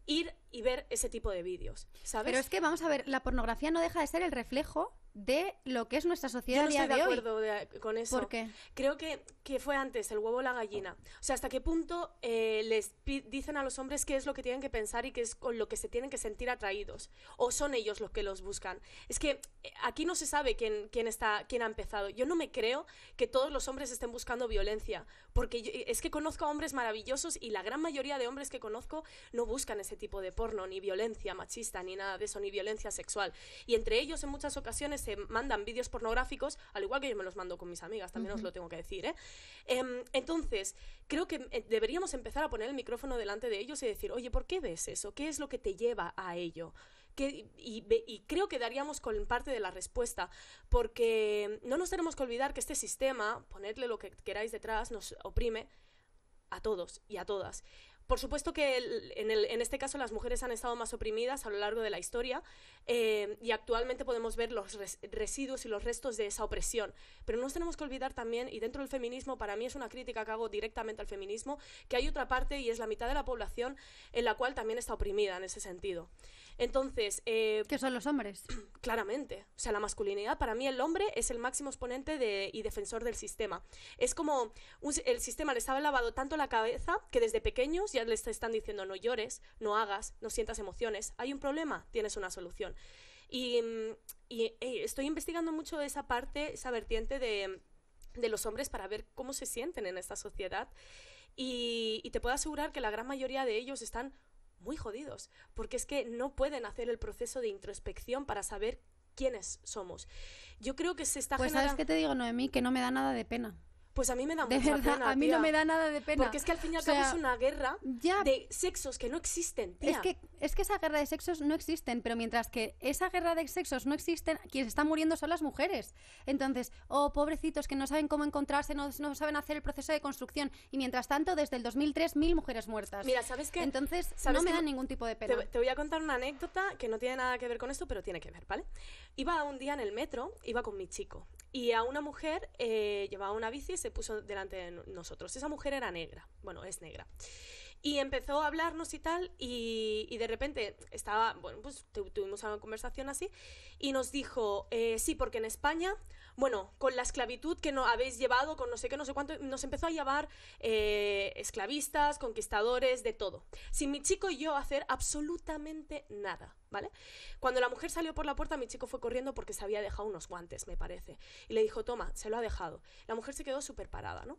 ir y ver ese tipo de vídeos? ¿Sabes? Pero es que vamos a ver, la pornografía no deja de ser el reflejo de lo que es nuestra sociedad Yo no estoy de, acuerdo con eso. ¿Por qué? Creo que, fue antes el huevo o la gallina. O sea, hasta qué punto eh, les dicen a los hombres qué es lo que tienen que pensar y qué es con lo que se tienen que sentir atraídos. O son ellos los que los buscan. Es que eh, aquí no se sabe quién, quién, está, quién ha empezado. Yo no me creo que todos los hombres estén buscando violencia. Porque eh, es que conozco a hombres maravillosos y la gran mayoría de hombres que conozco no buscan ese tipo de porno, ni violencia machista, ni nada de eso, ni violencia sexual. Y entre ellos en muchas ocasiones se mandan vídeos pornográficos, al igual que yo me los mando con mis amigas, también os lo tengo que decir. ¿eh? Em, entonces, creo que eh, deberíamos empezar a poner el micrófono delante de ellos y decir, oye, ¿por qué ves eso? ¿Qué es lo que te lleva a ello? y, creo que daríamos con parte de la respuesta, porque no nos tenemos que olvidar que este sistema, ponerle lo que queráis detrás, nos oprime a todos y a todas. Por supuesto que en, este caso las mujeres han estado más oprimidas a lo largo de la historia eh, y actualmente podemos ver los residuos y los restos de esa opresión. Pero no nos tenemos que olvidar también, y dentro del feminismo, para mí es una crítica que hago directamente al feminismo, que hay otra parte y es la mitad de la población en la cual también está oprimida en ese sentido. Entonces... Eh, ¿Qué son los hombres? [clears throat] Claramente. O sea, la masculinidad, para mí el hombre es el máximo exponente y defensor del sistema. Es como el sistema les ha lavado tanto la cabeza que desde pequeños ya les están diciendo no llores, no hagas, no sientas emociones. Hay un problema, tienes una solución. Y, mm, e, estoy investigando mucho esa parte, esa vertiente de, los hombres para ver cómo se sienten en esta sociedad. Y, y, te puedo asegurar que la gran mayoría de ellos están muy jodidos, porque es que no pueden hacer el proceso de introspección para saber quiénes somos. Yo creo que se está Pues sabes que te digo, Noemí, que no me da nada de pena. Pues a mí me da mucha pena, A mí no me da nada de pena. Porque es que al fin y al cabo es una guerra de sexos que no existen, tía. Es que, es que esa guerra de sexos no existen, pero mientras que esa guerra de sexos no existen, quienes están muriendo son las mujeres. Entonces, oh, pobrecitos que no saben cómo encontrarse, no, saben hacer el proceso de construcción. Y mientras tanto, desde el 2003, mil mujeres muertas. Mira, ¿sabes qué? Entonces, no me da ningún tipo de pena. te, voy a contar una anécdota que no tiene nada que ver con esto, pero tiene que ver, ¿vale? Iba un día en el metro, iba con mi chico. Y a una mujer eh, llevaba una bici y se puso delante de nosotros. Esa mujer era negra, bueno, es negra. Y empezó a hablarnos y tal, y, de repente estaba, bueno, pues tuvimos una conversación así, y nos dijo, eh, sí, porque en España bueno, con la esclavitud que no habéis llevado, con no sé qué, no sé cuánto, nos empezó a llevar eh, esclavistas, conquistadores, de todo. Sin mi chico y yo hacer absolutamente nada, ¿vale? Cuando la mujer salió por la puerta, mi chico fue corriendo porque se había dejado unos guantes, me parece. Y le dijo, toma, se lo ha dejado. La mujer se quedó súper parada, ¿no?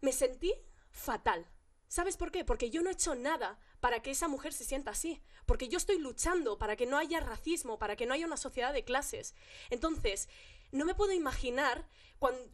Me sentí fatal. ¿Sabes por qué? Porque yo no he hecho nada para que esa mujer se sienta así, porque yo estoy luchando para que no haya racismo, para que no haya una sociedad de clases. Entonces, no me puedo imaginar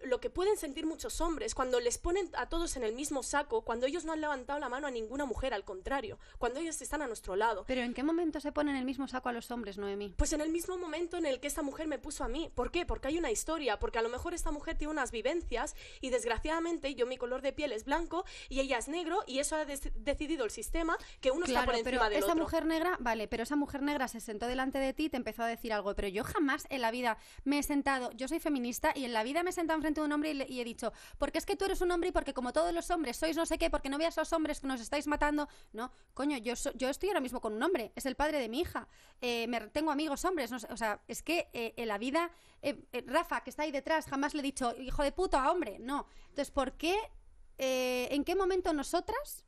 lo que pueden sentir muchos hombres, cuando les ponen a todos en el mismo saco, cuando ellos no han levantado la mano a ninguna mujer, al contrario, cuando ellos están a nuestro lado. Pero ¿en qué momento se ponen el mismo saco a los hombres, Noemí? Pues en el mismo momento en el que esta mujer me puso a mí. ¿Por qué? Porque hay una historia, porque a lo mejor esta mujer tiene unas vivencias y desgraciadamente yo mi color de piel es blanco y ella es negro y eso ha decidido el sistema que uno está por encima pero esa mujer negra, vale, pero esa mujer negra se sentó delante de ti y te empezó a decir algo, pero yo jamás en la vida me he sentado, yo soy feminista y en la vida me sentado enfrente de un hombre y, he dicho, porque es que tú eres un hombre y porque como todos los hombres sois no sé qué, porque no veas a los hombres que nos estáis matando. No, coño, yo, yo estoy ahora mismo con un hombre, es el padre de mi hija, eh, me, tengo amigos hombres, o sea, es que eh, en la vida, eh, Rafa, que está ahí detrás, jamás le he dicho, hijo de puto a hombre, no. Entonces, ¿por qué, en qué momento nosotras,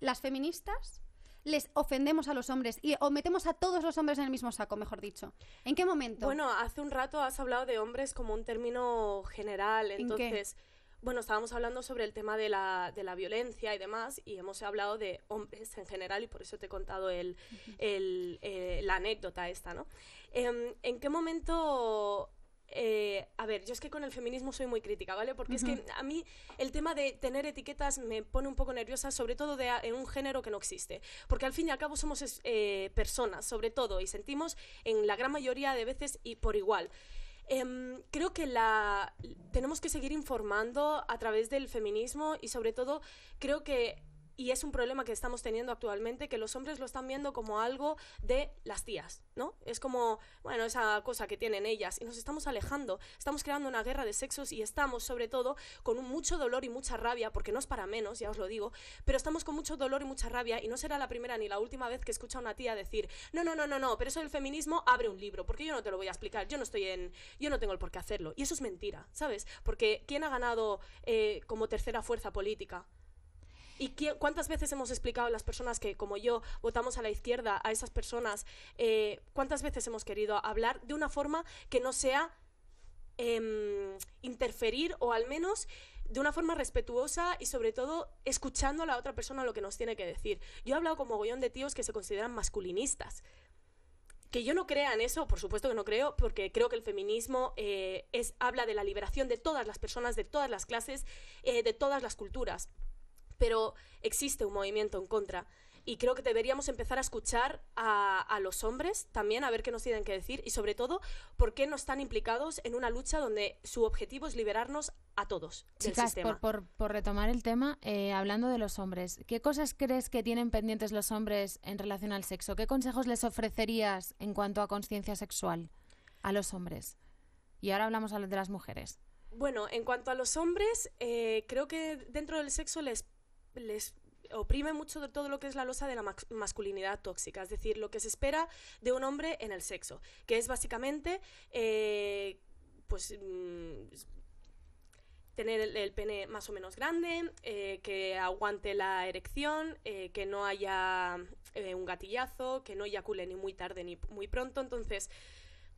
las feministas, les ofendemos a los hombres y o metemos a todos los hombres en el mismo saco, mejor dicho? ¿En qué momento? Bueno, hace un rato has hablado de hombres como un término general, entonces... Bueno, estábamos hablando sobre el tema de la, violencia y demás, y hemos hablado de hombres en general, y por eso te he contado el, eh, la anécdota esta, ¿no? Em, ¿En qué momento eh, a ver, yo es que con el feminismo soy muy crítica, ¿vale? Porque es que a mí el tema de tener etiquetas me pone un poco nerviosa, sobre todo en un género que no existe. Porque al fin y al cabo somos eh, personas, sobre todo, y sentimos en la gran mayoría de veces y por igual. Em, creo que la, tenemos que seguir informando a través del feminismo y sobre todo creo que y es un problema que estamos teniendo actualmente, que los hombres lo están viendo como algo de las tías, ¿no? Es como, bueno, esa cosa que tienen ellas y nos estamos alejando, estamos creando una guerra de sexos y estamos sobre todo con mucho dolor y mucha rabia, porque no es para menos, ya os lo digo, pero estamos con mucho dolor y mucha rabia y no será la primera ni la última vez que escucha a una tía decir, no, no, no, no, no, pero eso del feminismo abre un libro, porque yo no te lo voy a explicar, yo no estoy en, yo no tengo el por qué hacerlo. Y eso es mentira, ¿sabes? Porque ¿quién ha ganado eh, como tercera fuerza política? ¿Y cuántas veces hemos explicado a las personas que, como yo, votamos a la izquierda, a esas personas, eh, cuántas veces hemos querido hablar de una forma que no sea em, interferir o al menos de una forma respetuosa y sobre todo escuchando a la otra persona lo que nos tiene que decir. Yo he hablado con mogollón de tíos que se consideran masculinistas. Que yo no crea en eso, por supuesto que no creo, porque creo que el feminismo eh, es, habla de la liberación de todas las personas, de todas las clases, eh, de todas las culturas pero existe un movimiento en contra. Y creo que deberíamos empezar a escuchar a, a, los hombres también, a ver qué nos tienen que decir y sobre todo por qué no están implicados en una lucha donde su objetivo es liberarnos a todos del sistema. Por, por, retomar el tema, eh, hablando de los hombres, ¿qué cosas crees que tienen pendientes los hombres en relación al sexo? ¿Qué consejos les ofrecerías en cuanto a conciencia sexual a los hombres? Y ahora hablamos de las mujeres. Bueno, en cuanto a los hombres, eh, creo que dentro del sexo les les oprime mucho de todo lo que es la losa de la masculinidad tóxica, es decir, lo que se espera de un hombre en el sexo, que es básicamente, eh, pues, mm, tener el, pene más o menos grande, eh, que aguante la erección, eh, que no haya un gatillazo, que no eyacule ni muy tarde ni muy pronto, entonces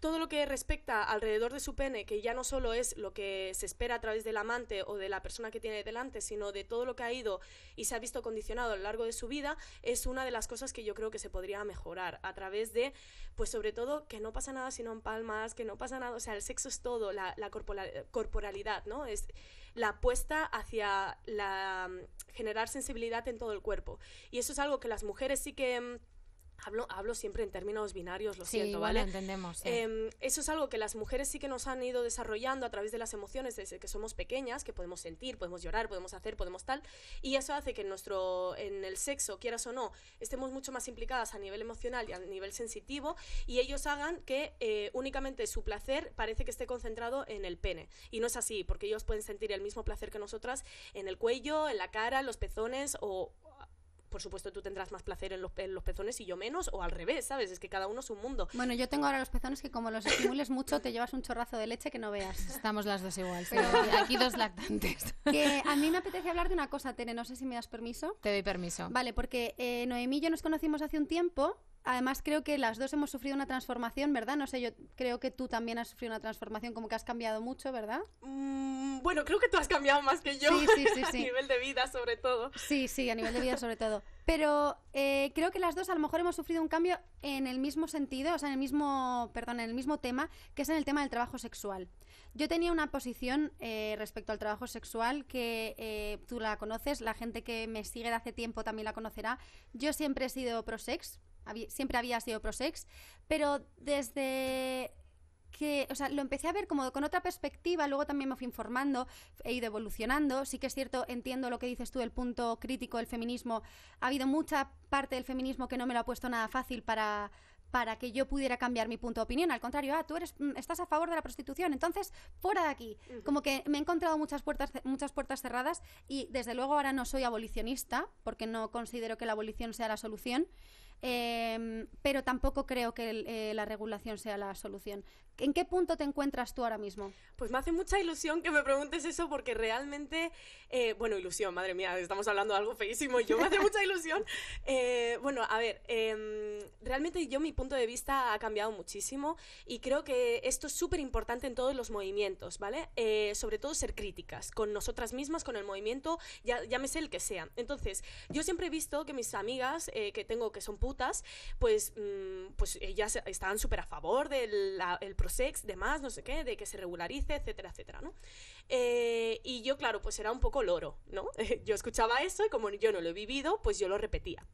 todo lo que respecta alrededor de su pene, que ya no solo es lo que se espera a través del amante o de la persona que tiene delante, sino de todo lo que ha ido y se ha visto condicionado a lo largo de su vida, es una de las cosas que yo creo que se podría mejorar a través de, pues sobre todo, que no pasa nada si no palmas que no pasa nada, o sea, el sexo es todo, la, corporalidad, ¿no? Es la apuesta hacia la generar sensibilidad en todo el cuerpo. Y eso es algo que las mujeres sí que mm, Hablo, hablo, siempre en términos binarios, lo siento, ¿vale? Lo entendemos. Em, eso es algo que las mujeres sí que nos han ido desarrollando a través de las emociones desde que somos pequeñas, que podemos sentir, podemos llorar, podemos hacer, podemos tal, y eso hace que en nuestro, en el sexo, quieras o no, estemos mucho más implicadas a nivel emocional y a nivel sensitivo, y ellos hagan que eh, únicamente su placer parece que esté concentrado en el pene, y no es así, porque ellos pueden sentir el mismo placer que nosotras en el cuello, en la cara, en los pezones o por supuesto tú tendrás más placer en los, pezones y yo menos, o al revés, ¿sabes? Es que cada uno es un mundo. Bueno, yo tengo ahora los pezones que como los estimules mucho te llevas un chorrazo de leche que no veas. Estamos las dos igual, aquí dos lactantes. Que a mí me apetece hablar de una cosa, Tere, no sé si me das permiso. Te doy permiso. Vale, porque eh, Noemí y yo nos conocimos hace un tiempo además creo que las dos hemos sufrido una transformación, ¿verdad? No sé, yo creo que tú también has sufrido una transformación, como que has cambiado mucho, ¿verdad? Mm, bueno, creo que tú has cambiado más que yo. Sí, sí, sí, [laughs] a nivel de vida, sobre todo. Sí, sí, a nivel de vida, sobre todo. Pero eh, creo que las dos a lo mejor hemos sufrido un cambio en el mismo sentido, o sea, en el mismo, perdón, en el mismo tema, que es en el tema del trabajo sexual. Yo tenía una posición eh, respecto al trabajo sexual que eh, tú la conoces, la gente que me sigue de hace tiempo también la conocerá. Yo siempre he sido pro-sex, siempre había sido prosex, pero desde que, o sea, lo empecé a ver como con otra perspectiva, luego también me fui informando, he ido evolucionando, sí que es cierto, entiendo lo que dices tú, el punto crítico del feminismo, ha habido mucha parte del feminismo que no me lo ha puesto nada fácil para, para que yo pudiera cambiar mi punto de opinión. Al contrario, ah, tú eres, mm, estás a favor de la prostitución, entonces fuera de aquí. Como que me he encontrado muchas puertas, muchas puertas cerradas y desde luego ahora no soy abolicionista, porque no considero que la abolición sea la solución. Em, pero tampoco creo que eh, la regulación sea la solución. ¿En qué punto te encuentras tú ahora mismo? Pues me hace mucha ilusión que me preguntes eso porque realmente, eh, bueno, ilusión, madre mía, estamos hablando de algo feísimo, yo me hace [laughs] mucha ilusión. Eh, bueno, a ver, em, realmente yo mi punto de vista ha cambiado muchísimo y creo que esto es súper importante en todos los movimientos, ¿vale? Eh, sobre todo ser críticas con nosotras mismas, con el movimiento, ya, llámese el que sea. Entonces, yo siempre he visto que mis amigas que tengo que son putas, pues, mm, pues ellas estaban súper a favor del sex, demás, no sé qué, de que se regularice, etcétera, etcétera, ¿no? Eh, y yo, claro, pues era un poco loro, ¿no? [laughs] yo escuchaba eso y como yo no lo he vivido, pues yo lo repetía.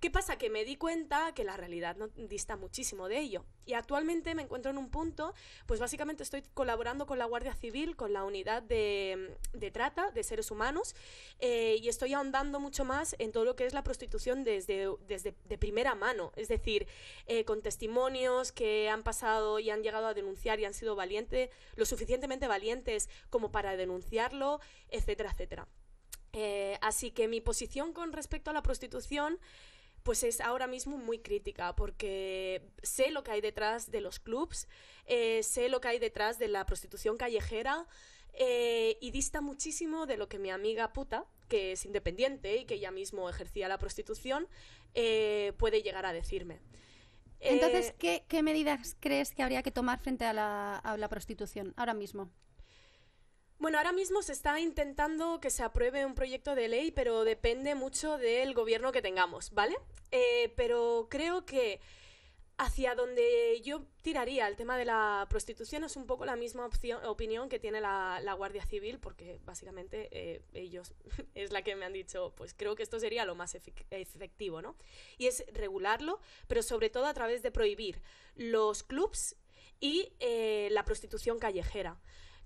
¿Qué pasa? Que me di cuenta que la realidad no dista muchísimo de ello. Y actualmente me encuentro en un punto, pues básicamente estoy colaborando con la Guardia Civil, con la unidad de, de trata de seres humanos, eh, y estoy ahondando mucho más en todo lo que es la prostitución desde, desde de primera mano, es decir, eh, con testimonios que han pasado y han llegado a denunciar y han sido valientes, lo suficientemente valientes como para denunciarlo, etcétera, etcétera. Eh, así que mi posición con respecto a la prostitución pues es ahora mismo muy crítica porque sé lo que hay detrás de los clubs, eh, sé lo que hay detrás de la prostitución callejera eh, y dista muchísimo de lo que mi amiga puta, que es independiente y que ella mismo ejercía la prostitución, eh, puede llegar a decirme. Entonces, ¿qué, medidas crees que habría que tomar frente a la prostitución ahora mismo? Bueno, ahora mismo se está intentando que se apruebe un proyecto de ley, pero depende mucho del gobierno que tengamos, ¿vale? Eh, pero creo que hacia donde yo tiraría el tema de la prostitución es un poco la misma opinión que tiene la, Guardia Civil, porque básicamente eh, ellos [laughs] es la que me han dicho, pues creo que esto sería lo más efectivo, ¿no? Y es regularlo, pero sobre todo a través de prohibir los clubs y eh, la prostitución callejera.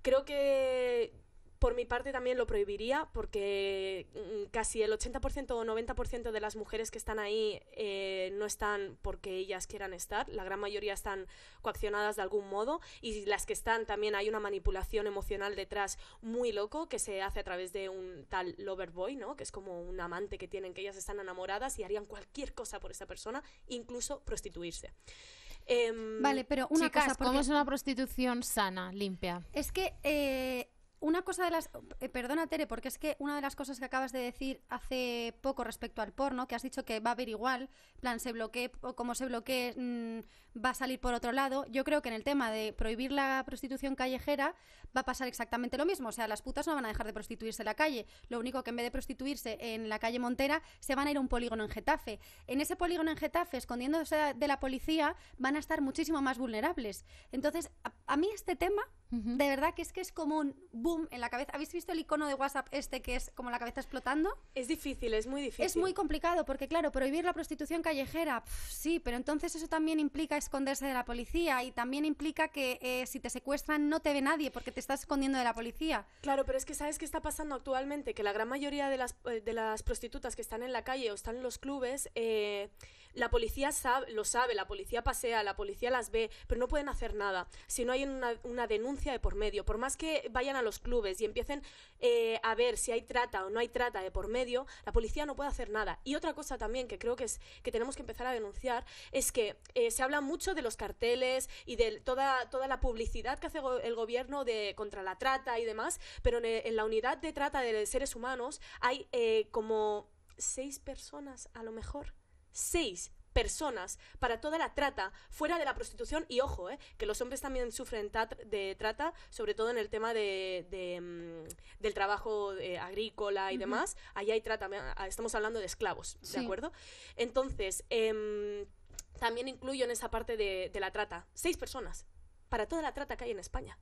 Creo que por mi parte también lo prohibiría porque mm, casi el 80% o 90% de las mujeres que están ahí eh, no están porque ellas quieran estar, la gran mayoría están coaccionadas de algún modo y las que están también hay una manipulación emocional detrás muy loco que se hace a través de un tal lover boy, ¿no? que es como un amante que tienen, que ellas están enamoradas y harían cualquier cosa por esa persona, incluso prostituirse. Em, vale, pero una cosa. ¿Cómo es una prostitución sana, limpia? Es que eh, una cosa de las. Eh, perdona, Tere, porque es que una de las cosas que acabas de decir hace poco respecto al porno, que has dicho que va a haber igual, plan, se bloquee o como se bloquee, mm, va a salir por otro lado. Yo creo que en el tema de prohibir la prostitución callejera va a pasar exactamente lo mismo. O sea, las putas no van a dejar de prostituirse en la calle. Lo único que en vez de prostituirse en la calle Montera, se van a ir a un polígono en Getafe. En ese polígono en Getafe, escondiéndose de la policía, van a estar muchísimo más vulnerables. Entonces, a mí este tema de verdad que es que es como un boom en la cabeza. ¿Habéis visto el icono de WhatsApp este que es como la cabeza explotando? Es difícil, es muy difícil. Es muy complicado porque, claro, prohibir la prostitución callejera, sí, pero entonces eso también implica esconderse de la policía y también implica que eh, si te secuestran no te ve nadie porque te estás escondiendo de la policía. Claro, pero es que sabes qué está pasando actualmente, que la gran mayoría de las, eh, de las prostitutas que están en la calle o están en los clubes... Eh, la policía lo sabe, la policía pasea, la policía las ve, pero no pueden hacer nada si no hay una, denuncia de por medio. Por más que vayan a los clubes y empiecen eh, a ver si hay trata o no hay trata de por medio, la policía no puede hacer nada. Y otra cosa también que creo que, es, que tenemos que empezar a denunciar es que eh, se habla mucho de los carteles y de toda, toda la publicidad que hace el gobierno de, contra la trata y demás, pero en, la unidad de trata de seres humanos hay eh, como seis personas a lo mejor seis personas para toda la trata fuera de la prostitución y ojo, eh, que los hombres también sufren de trata, sobre todo en el tema mm, del trabajo eh, agrícola y demás, ahí hay trata, ah, estamos hablando de esclavos, ¿de acuerdo? Entonces, em, también incluyo en esa parte de la trata seis personas para toda la trata que hay en España.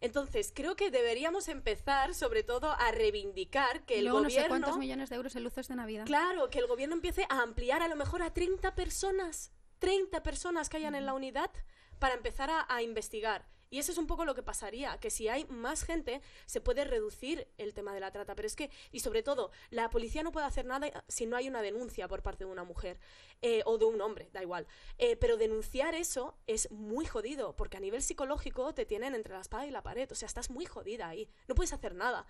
Entonces, creo que deberíamos empezar, sobre todo, a reivindicar que el gobierno. No sé cuántos millones de euros en luces de Navidad. Claro, que el gobierno empiece a ampliar a lo mejor a 30 personas. 30 personas que hayan en la mm. unidad para empezar a investigar. Y eso es un poco lo que pasaría, que si hay más gente se puede reducir el tema de la trata. Pero es que, y sobre todo, la policía no puede hacer nada si no hay una denuncia por parte de una mujer eh, o de un hombre, da igual. Eh, pero denunciar eso es muy jodido, porque a nivel psicológico te tienen entre la espada y la pared. O sea, estás muy jodida ahí, no puedes hacer nada.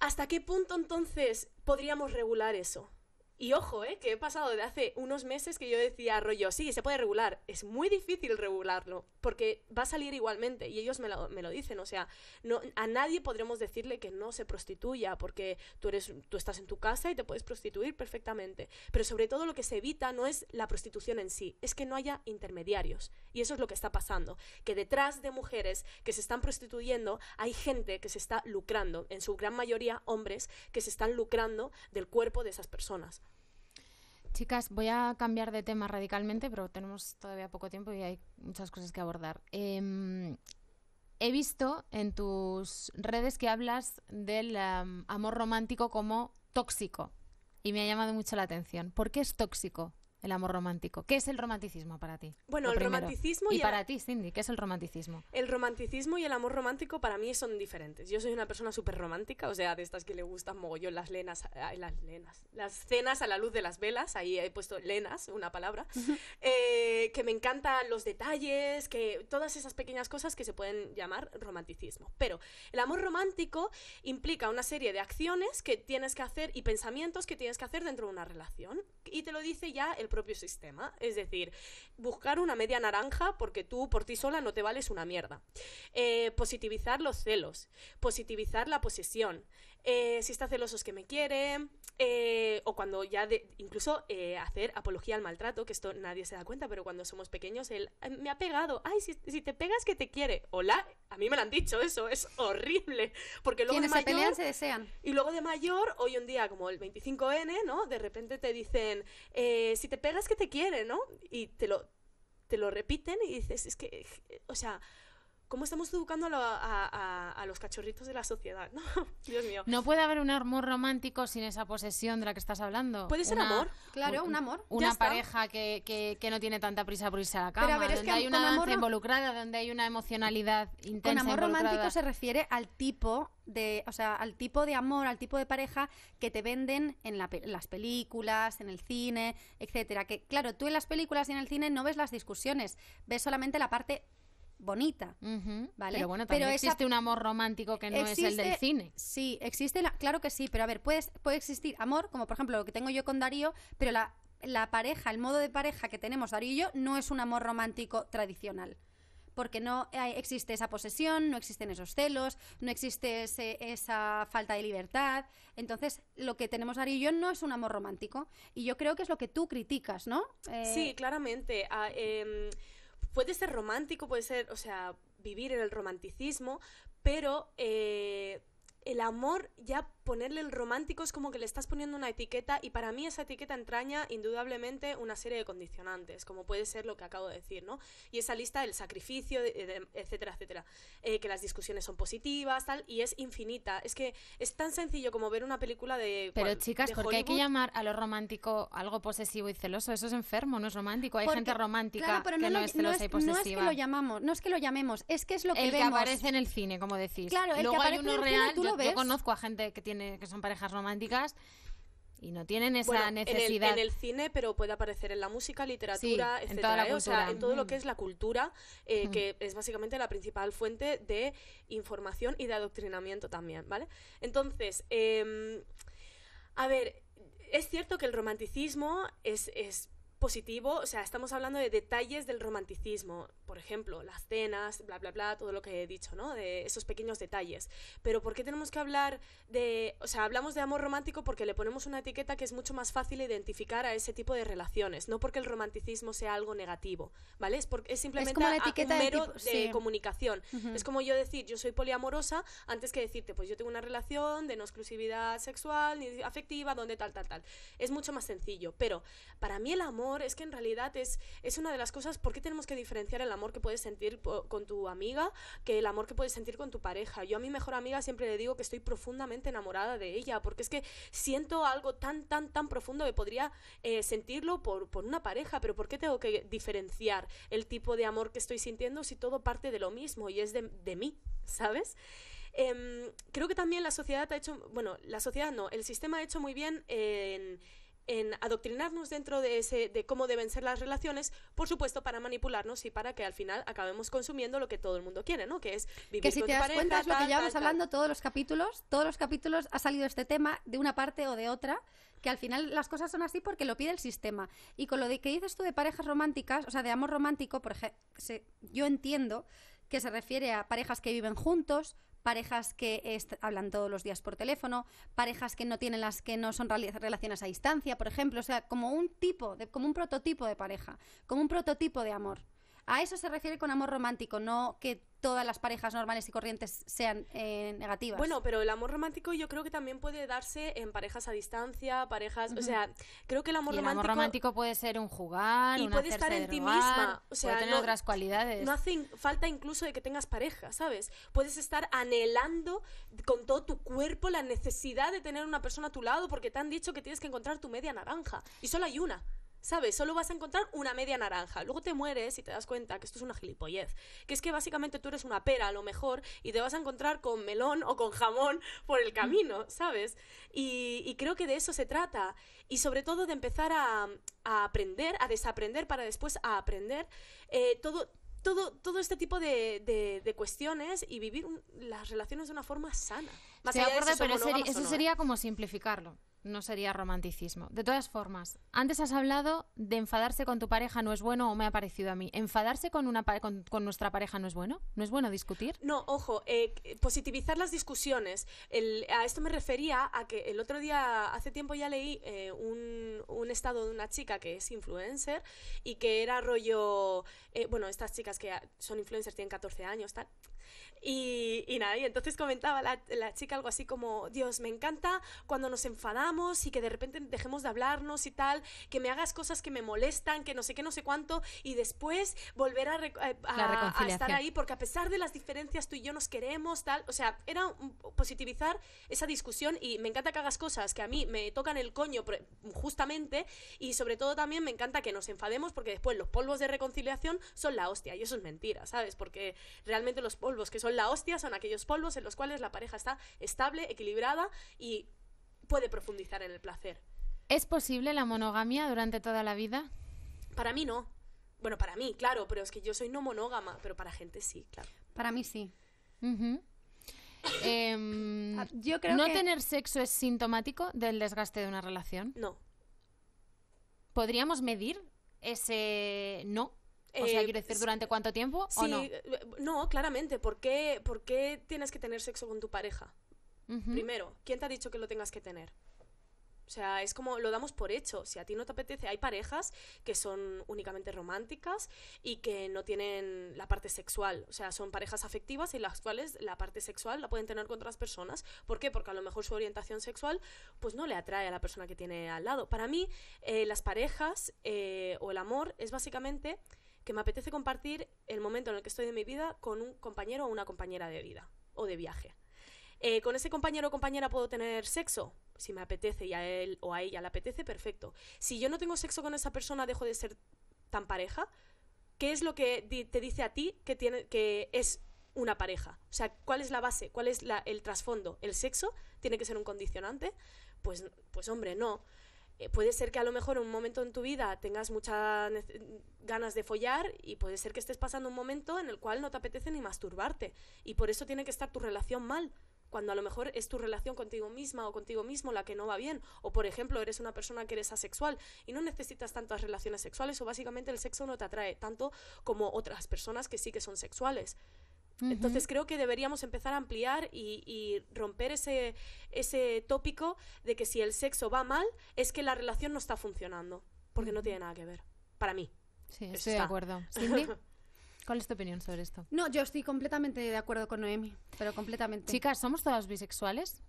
¿Hasta qué punto entonces podríamos regular eso? Y ojo, ¿eh? que he pasado de hace unos meses que yo decía, rollo, sí, se puede regular. Es muy difícil regularlo, porque va a salir igualmente, y ellos me lo, me lo dicen. O sea, no, a nadie podremos decirle que no se prostituya, porque tú, eres, tú estás en tu casa y te puedes prostituir perfectamente. Pero sobre todo lo que se evita no es la prostitución en sí, es que no haya intermediarios. Y eso es lo que está pasando, que detrás de mujeres que se están prostituyendo hay gente que se está lucrando, en su gran mayoría hombres, que se están lucrando del cuerpo de esas personas. Chicas, voy a cambiar de tema radicalmente, pero tenemos todavía poco tiempo y hay muchas cosas que abordar. Em, he visto en tus redes que hablas del amor romántico como tóxico y me ha llamado mucho la atención. ¿Por qué es tóxico? el amor romántico. ¿Qué es el romanticismo para ti? Bueno, el romanticismo y, para ti, Cindy, ¿qué es el romanticismo? El romanticismo y el amor romántico para mí son diferentes. Yo soy una persona súper romántica, o sea, de estas que le gustan mogollón las lenas, las lenas, las cenas a la luz de las velas, ahí he puesto lenas, una palabra, [laughs] eh, que me encantan los detalles, que todas esas pequeñas cosas que se pueden llamar romanticismo. Pero el amor romántico implica una serie de acciones que tienes que hacer y pensamientos que tienes que hacer dentro de una relación. Y te lo dice ya el propio sistema. Es decir, buscar una media naranja porque tú por ti sola no te vales una mierda. Eh, positivizar los celos, positivizar la posesión, eh, si está celoso es que me quiere, eh, o cuando ya incluso eh, hacer apología al maltrato, que esto nadie se da cuenta, pero cuando somos pequeños, él me ha pegado, ay, si, te pegas que te quiere, hola, a mí me lo han dicho eso, es horrible, porque luego de mayor, Y luego de mayor, hoy un día como el 25N, ¿no? De repente te dicen, si te pegas que te quiere, ¿no? Y te lo, te lo repiten y dices, es que, o sea, cómo estamos educando a, los cachorritos de la sociedad, [laughs] ¿no? Dios mío. No puede haber un amor romántico sin esa posesión de la que estás hablando. Puede ser amor, claro, un, amor. Una pareja que, no tiene tanta prisa por irse a la cama, donde es que hay una danza amor... involucrada, donde hay una emocionalidad intensa. Con amor romántico se refiere al tipo de, o sea, al tipo de amor, al tipo de pareja que te venden en, las películas, en el cine, etcétera. Que claro, tú en las películas y en el cine no ves las discusiones, ves solamente la parte bonita, ¿vale? Pero bueno, existe un amor romántico que no es el del cine. Sí, existe, claro que sí, pero a ver, puede existir amor, como por ejemplo lo que tengo yo con Darío, pero la, la pareja, el modo de pareja que tenemos Darío y yo no es un amor romántico tradicional porque no eh, existe esa posesión, no existen esos celos, no existe esa falta de libertad. Entonces, lo que tenemos Darío y yo no es un amor romántico. Y yo creo que es lo que tú criticas, ¿no? Eh, sí, claramente. Ah, em, puede ser romántico, puede ser, o sea, vivir en el romanticismo, pero eh, el amor, ya ponerle el romántico es como que le estás poniendo una etiqueta y para mí esa etiqueta entraña indudablemente una serie de condicionantes, como puede ser lo que acabo de decir, ¿no? Y esa lista del sacrificio, etcétera, etcétera. Eh, que las discusiones son positivas, tal, y es infinita. Es que es tan sencillo como ver una película de... Pero chicas, porque hay que llamar a lo romántico algo posesivo y celoso? Eso es enfermo, no es romántico. Hay gente romántica que no, es celosa y posesiva. No es que lo llamamos, no es que lo llamemos, es que es lo que que aparece en el cine, como decís. Claro, el yo conozco a gente que tiene que son parejas románticas y no tienen esa necesidad. En el, en el, cine, pero puede aparecer en la música, literatura, etcétera. En, ¿eh? o sea, en todo lo que mm. es la cultura, eh, mm. que es básicamente la principal fuente de información y de adoctrinamiento también, ¿vale? Entonces, em, a ver, es cierto que el romanticismo es positivo, o sea, estamos hablando de detalles del romanticismo, por ejemplo, las cenas, bla, bla, bla, todo lo que he dicho, ¿no? De esos pequeños detalles. Pero ¿por qué tenemos que hablar de, o sea, hablamos de amor romántico porque le ponemos una etiqueta que es mucho más fácil identificar a ese tipo de relaciones, no porque el romanticismo sea algo negativo, ¿vale? Es, porque es simplemente etiqueta un mero de, comunicación. Es como yo decir, yo soy poliamorosa, antes que decirte, pues yo tengo una relación de no exclusividad sexual ni afectiva, donde tal, tal, tal. Es mucho más sencillo, pero para mí el amor es que en realidad es, es una de las cosas, ¿por qué tenemos que diferenciar el amor que puedes sentir con tu amiga que el amor que puedes sentir con tu pareja? Yo a mi mejor amiga siempre le digo que estoy profundamente enamorada de ella, porque es que siento algo tan, tan, tan profundo que podría eh, sentirlo por, una pareja, pero ¿por qué tengo que diferenciar el tipo de amor que estoy sintiendo si todo parte de lo mismo y es de, mí, ¿sabes? Em, creo que también la sociedad ha hecho, bueno, la sociedad no, el sistema ha hecho muy bien en en adoctrinarnos dentro de ese de cómo deben ser las relaciones, por supuesto para manipularnos y para que al final acabemos consumiendo lo que todo el mundo quiere, ¿no? Que es vivir que si te das cuenta es lo que llevamos hablando todos los capítulos, todos los capítulos ha salido este tema de una parte o de otra, que al final las cosas son así porque lo pide el sistema. Y con lo de que dices tú de parejas románticas, o sea, de amor romántico, por ejemplo, yo entiendo que se refiere a parejas que viven juntos, parejas que hablan todos los días por teléfono, parejas que no tienen las que no son relaciones a distancia, por ejemplo, o sea, como un tipo, de, como un prototipo de pareja, como un prototipo de amor. A eso se refiere con amor romántico, no que todas las parejas normales y corrientes sean eh, negativas. Bueno, pero el amor romántico yo creo que también puede darse en parejas a distancia, parejas, o sea, creo que el amor, romántico, amor romántico puede ser un jugar, y puede estar en ti misma, puede tener otras cualidades. No hace falta incluso de que tengas pareja, ¿sabes? Puedes estar anhelando con todo tu cuerpo la necesidad de tener una persona a tu lado porque te han dicho que tienes que encontrar tu media naranja y solo hay una. ¿sabes? Solo vas a encontrar una media naranja. Luego te mueres y te das cuenta que esto es una gilipollez. Que es que básicamente tú eres una pera a lo mejor y te vas a encontrar con melón o con jamón por el camino, mm. ¿sabes? Y, creo que de eso se trata. Y sobre todo de empezar a, aprender, a desaprender para después a aprender eh, todo, este tipo de, cuestiones y vivir las relaciones de una forma sana. Más eso ¿eh? sería como simplificarlo no sería romanticismo. De todas formas, antes has hablado de enfadarse con tu pareja no es bueno o me ha parecido a mí. ¿Enfadarse con, una con, nuestra pareja no es bueno? ¿No es bueno discutir? No, ojo, eh, positivizar las discusiones. a esto me refería a que el otro día, hace tiempo ya leí eh, un, estado de una chica que es influencer y que era rollo, eh, bueno, estas chicas que son influencers tienen 14 años, tal, y, nada, y entonces comentaba la, chica algo así como, Dios, me encanta cuando nos enfadamos y que de repente dejemos de hablarnos y tal, que me hagas cosas que me molestan, que no sé qué, no sé cuánto, y después volver a, estar ahí, porque a pesar de las diferencias tú y yo nos queremos, tal, o sea, era positivizar esa discusión y me encanta que hagas cosas que a mí me tocan el coño e, justamente y sobre todo también me encanta que nos enfademos porque después los polvos de reconciliación son la hostia y eso es mentira, ¿sabes? Porque realmente los polvos que son la hostia, son aquellos polvos en los cuales la pareja está estable, equilibrada y puede profundizar en el placer. ¿Es posible la monogamia durante toda la vida? Para mí no. Bueno, para mí, claro, pero es que yo soy no monógama, pero para gente sí, claro. Para mí sí. [laughs] Em, ah, yo creo ¿No tener sexo es sintomático del desgaste de una relación? No. ¿Podríamos medir ese no? o sea, ¿crecer eh, decir, ¿durante cuánto tiempo? o no? Eh, no? claramente. ¿por qué, tienes que tener sexo con tu pareja? Primero, ¿quién te ha dicho que lo tengas que tener? O sea, es como lo damos por hecho. Si a ti no te apetece, hay parejas que son únicamente románticas y que no tienen la parte sexual. O sea, son parejas afectivas y las cuales la parte sexual la pueden tener con otras personas. ¿Por qué? Porque a lo mejor su orientación sexual pues no le atrae a la persona que tiene al lado. Para mí, eh, las parejas o el amor es básicamente que me apetece compartir el momento en el que estoy de mi vida con un compañero o una compañera de vida o de viaje. Eh, ¿Con ese compañero o compañera puedo tener sexo? Si me apetece y a él o a ella le apetece, perfecto. Si yo no tengo sexo con esa persona, dejo de ser tan pareja. ¿Qué es lo que te dice a ti que, tiene, que es una pareja? O sea, ¿cuál es la base? ¿Cuál es el trasfondo? ¿El sexo tiene que ser un condicionante? Pues, pues hombre, no. Eh, puede ser que a lo mejor en un momento en tu vida tengas muchas ganas de follar y puede ser que estés pasando un momento en el cual no te apetece ni masturbarte. Y por eso tiene que estar tu relación mal cuando a lo mejor es tu relación contigo misma o contigo mismo la que no va bien, o por ejemplo eres una persona que eres asexual y no necesitas tantas relaciones sexuales o básicamente el sexo no te atrae tanto como otras personas que sí que son sexuales. Entonces creo que deberíamos empezar a ampliar y, romper ese, ese tópico de que si el sexo va mal es que la relación no está funcionando, porque no tiene nada que ver, para mí. Sí, estoy de acuerdo. [laughs] ¿Cindy? ¿Cuál es tu opinión sobre esto? No, yo estoy completamente de acuerdo con Noemi, pero completamente. Chicas, ¿somos todas bisexuales?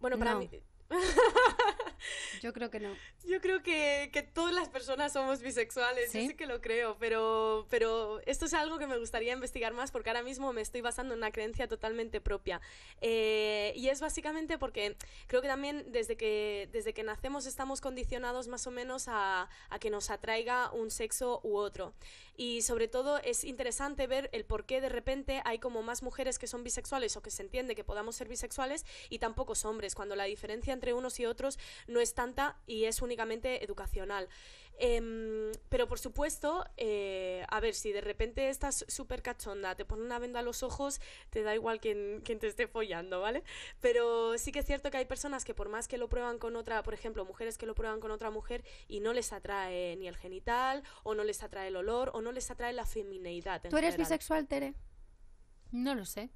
Bueno, para mí... [laughs] Yo creo que no. Yo creo que, que todas las personas somos bisexuales, ¿Sí? yo sí que lo creo, pero, pero esto es algo que me gustaría investigar más porque ahora mismo me estoy basando en una creencia totalmente propia. Eh, y es básicamente porque creo que también desde que, desde que nacemos estamos condicionados más o menos a, a que nos atraiga un sexo u otro. Y sobre todo es interesante ver el por qué de repente hay como más mujeres que son bisexuales o que se entiende que podamos ser bisexuales y tampoco hombres, cuando la diferencia entre unos y otros no es tan y es únicamente educacional. Em, pero por supuesto, eh, a ver, si de repente estás súper cachonda, te pone una venda a los ojos, te da igual quien, te esté follando, ¿vale? Pero sí que es cierto que hay personas que por más que lo prueban con otra, por ejemplo, mujeres que lo prueban con otra mujer y no les atrae ni el genital, o no les atrae el olor, o no les atrae la femineidad. ¿Tú eres bisexual, Tere? No lo sé.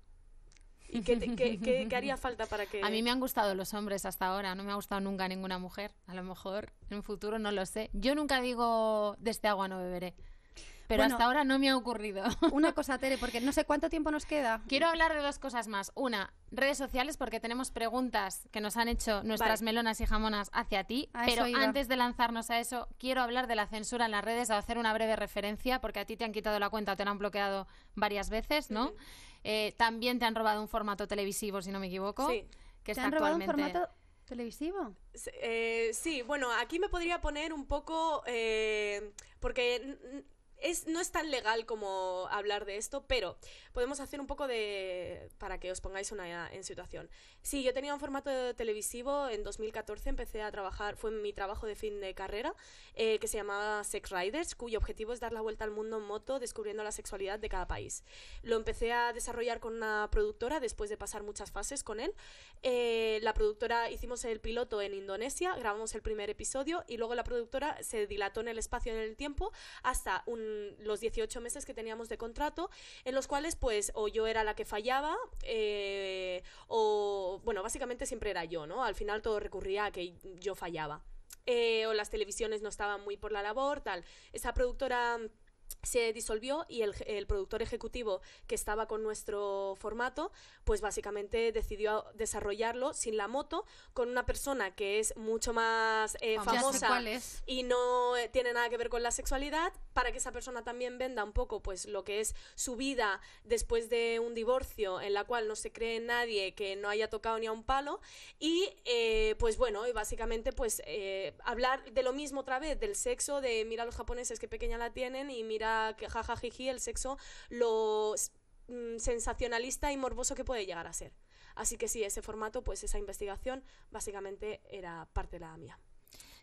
¿Y qué, haría [laughs] falta para que...? A mí me han gustado los hombres hasta ahora, no me ha gustado nunca ninguna mujer. A lo mejor en un futuro no lo sé. Yo nunca digo, de este agua no beberé. Pero hasta ahora no me ha ocurrido. [laughs] Una cosa, Tere, porque no sé cuánto tiempo nos queda. Quiero hablar de dos cosas más. Una, redes sociales, porque tenemos preguntas que nos han hecho nuestras melonas y jamonas hacia ti. pero antes de lanzarnos a eso, quiero hablar de la censura en las redes, a hacer una breve referencia, porque a ti te han quitado la cuenta te la han bloqueado varias veces, ¿no? Eh, también te han robado un formato televisivo, si no me equivoco. Sí. ¿Te han robado un formato televisivo? Eh, sí, bueno, aquí me podría poner un poco, eh, porque no es tan legal como hablar de esto, pero podemos hacer un poco de... para que os pongáis una en situación. Sí, yo tenía un formato televisivo, en 2014 empecé a trabajar, fue mi trabajo de fin de carrera, eh, que se llamaba Sex Riders, cuyo objetivo es dar la vuelta al mundo en moto descubriendo la sexualidad de cada país. Lo empecé a desarrollar con una productora después de pasar muchas fases con él. Eh, la productora hicimos el piloto en Indonesia, grabamos el primer episodio y luego la productora se dilató en el espacio y en el tiempo hasta un Mm, los 18 meses que teníamos de contrato, en los cuales pues o yo era la que fallaba, eh, o bueno, básicamente siempre era yo, ¿no? Al final todo recurría a que yo fallaba. Eh, o las televisiones no estaban muy por la labor, tal. Esa productora se disolvió y el, productor ejecutivo que estaba con nuestro formato, pues básicamente decidió desarrollarlo sin la moto, con una persona que es mucho más eh, famosa y no tiene nada que ver con la sexualidad, para que esa persona también venda un poco pues lo que es su vida después de un divorcio en la cual no se cree nadie que no haya tocado ni a un palo y eh, pues bueno, y básicamente pues eh, hablar de lo mismo otra vez, del sexo, de mira a los japoneses que pequeña la tienen y mira jajajiji el sexo lo mm, sensacionalista y morboso que puede llegar a ser. Así que sí, ese formato, pues esa investigación básicamente era parte de la mía.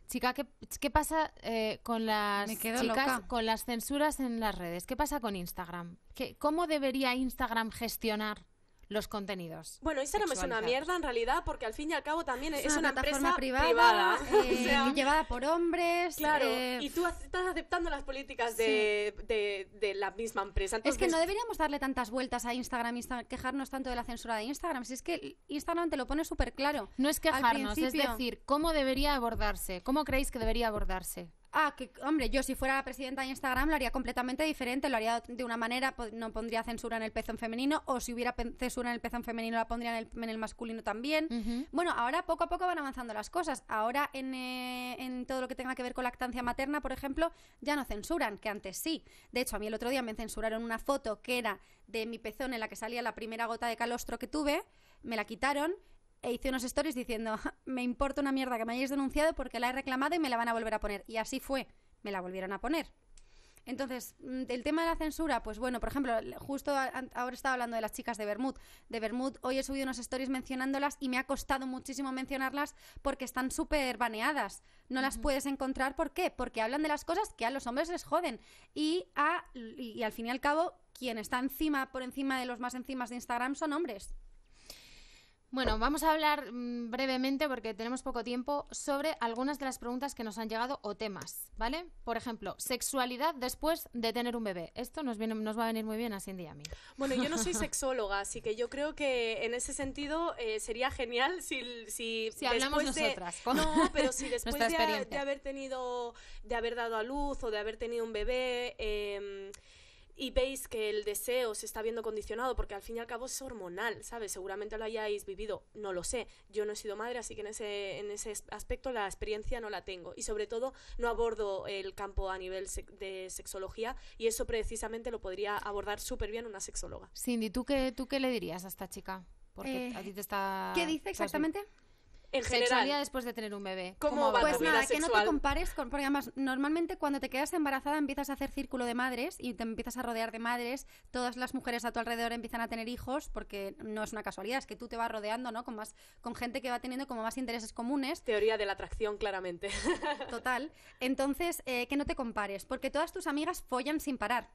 Chica, ¿qué, pasa eh, con las chicas, con las censuras en las redes? ¿Qué pasa con Instagram? ¿Qué, ¿Cómo debería Instagram gestionar los contenidos. Bueno, Instagram es una mierda en realidad porque al fin y al cabo también es, una, empresa privada, eh, [laughs] llevada por hombres. Eh, y tú estás aceptando las políticas de, la misma empresa. Es que no deberíamos darle tantas vueltas a Instagram, y quejarnos tanto de la censura de Instagram. Si es que Instagram te lo pone súper claro. No es quejarnos, es decir, cómo debería abordarse, cómo creéis que debería abordarse. Ah, que hombre, yo si fuera la presidenta de Instagram lo haría completamente diferente, lo haría de una manera, pues, no pondría censura en el pezón femenino, o si hubiera censura en el pezón femenino la pondría en el, masculino también. Bueno, ahora poco a poco van avanzando las cosas. Ahora en, eh, en, todo lo que tenga que ver con lactancia materna, por ejemplo, ya no censuran, que antes sí. De hecho, a mí el otro día me censuraron una foto que era de mi pezón en la que salía la primera gota de calostro que tuve, me la quitaron e hice unos stories diciendo, me importa una mierda que me hayáis denunciado porque la he reclamado y me la van a volver a poner. Y así fue, me la volvieron a poner. Entonces, mm, el tema de la censura, pues bueno, por ejemplo, justo ahora estaba hablando de las chicas de Bermud. De Bermud, hoy he subido unos stories mencionándolas y me ha costado muchísimo mencionarlas porque están súper baneadas. No las puedes encontrar, ¿por qué? Porque hablan de las cosas que a los hombres les joden. Y, a, y, al fin y al cabo, quien está encima, por encima de los más encima de Instagram son hombres. Bueno, vamos a hablar mm, brevemente, porque tenemos poco tiempo, sobre algunas de las preguntas que nos han llegado o temas, ¿vale? Por ejemplo, sexualidad después de tener un bebé. Esto nos, nos va a venir muy bien a Cindy y a mí. Bueno, yo no soy [laughs] sexóloga, así que yo creo que en ese sentido eh, sería genial si... hablamos nosotras. no, pero si [laughs] después de, de, haber tenido, de haber dado a luz o de haber tenido un bebé... Eh, y veis que el deseo se está viendo condicionado, porque al fin y al cabo es hormonal, ¿sabes? Seguramente lo hayáis vivido, no lo sé. Yo no he sido madre, así que en ese, en ese aspecto la experiencia no la tengo. Y sobre todo no abordo el campo a nivel de sexología y eso precisamente lo podría abordar súper bien una sexóloga. Cindy, ¿tú qué, ¿tú qué le dirías a esta chica? Porque eh, a ti te está... ¿Qué dice exactamente? en sexualidad después de tener un bebé. pues nada, que no te compares con. Porque además, normalmente cuando te quedas embarazada empiezas a hacer círculo de madres y te empiezas a rodear de madres. Todas las mujeres a tu alrededor empiezan a tener hijos porque no es una casualidad, es que tú te vas rodeando, ¿no? Con más, con gente que va teniendo como más intereses comunes. Teoría de la atracción, claramente. [laughs] Total. Entonces, eh, que no te compares, porque todas tus amigas follan sin parar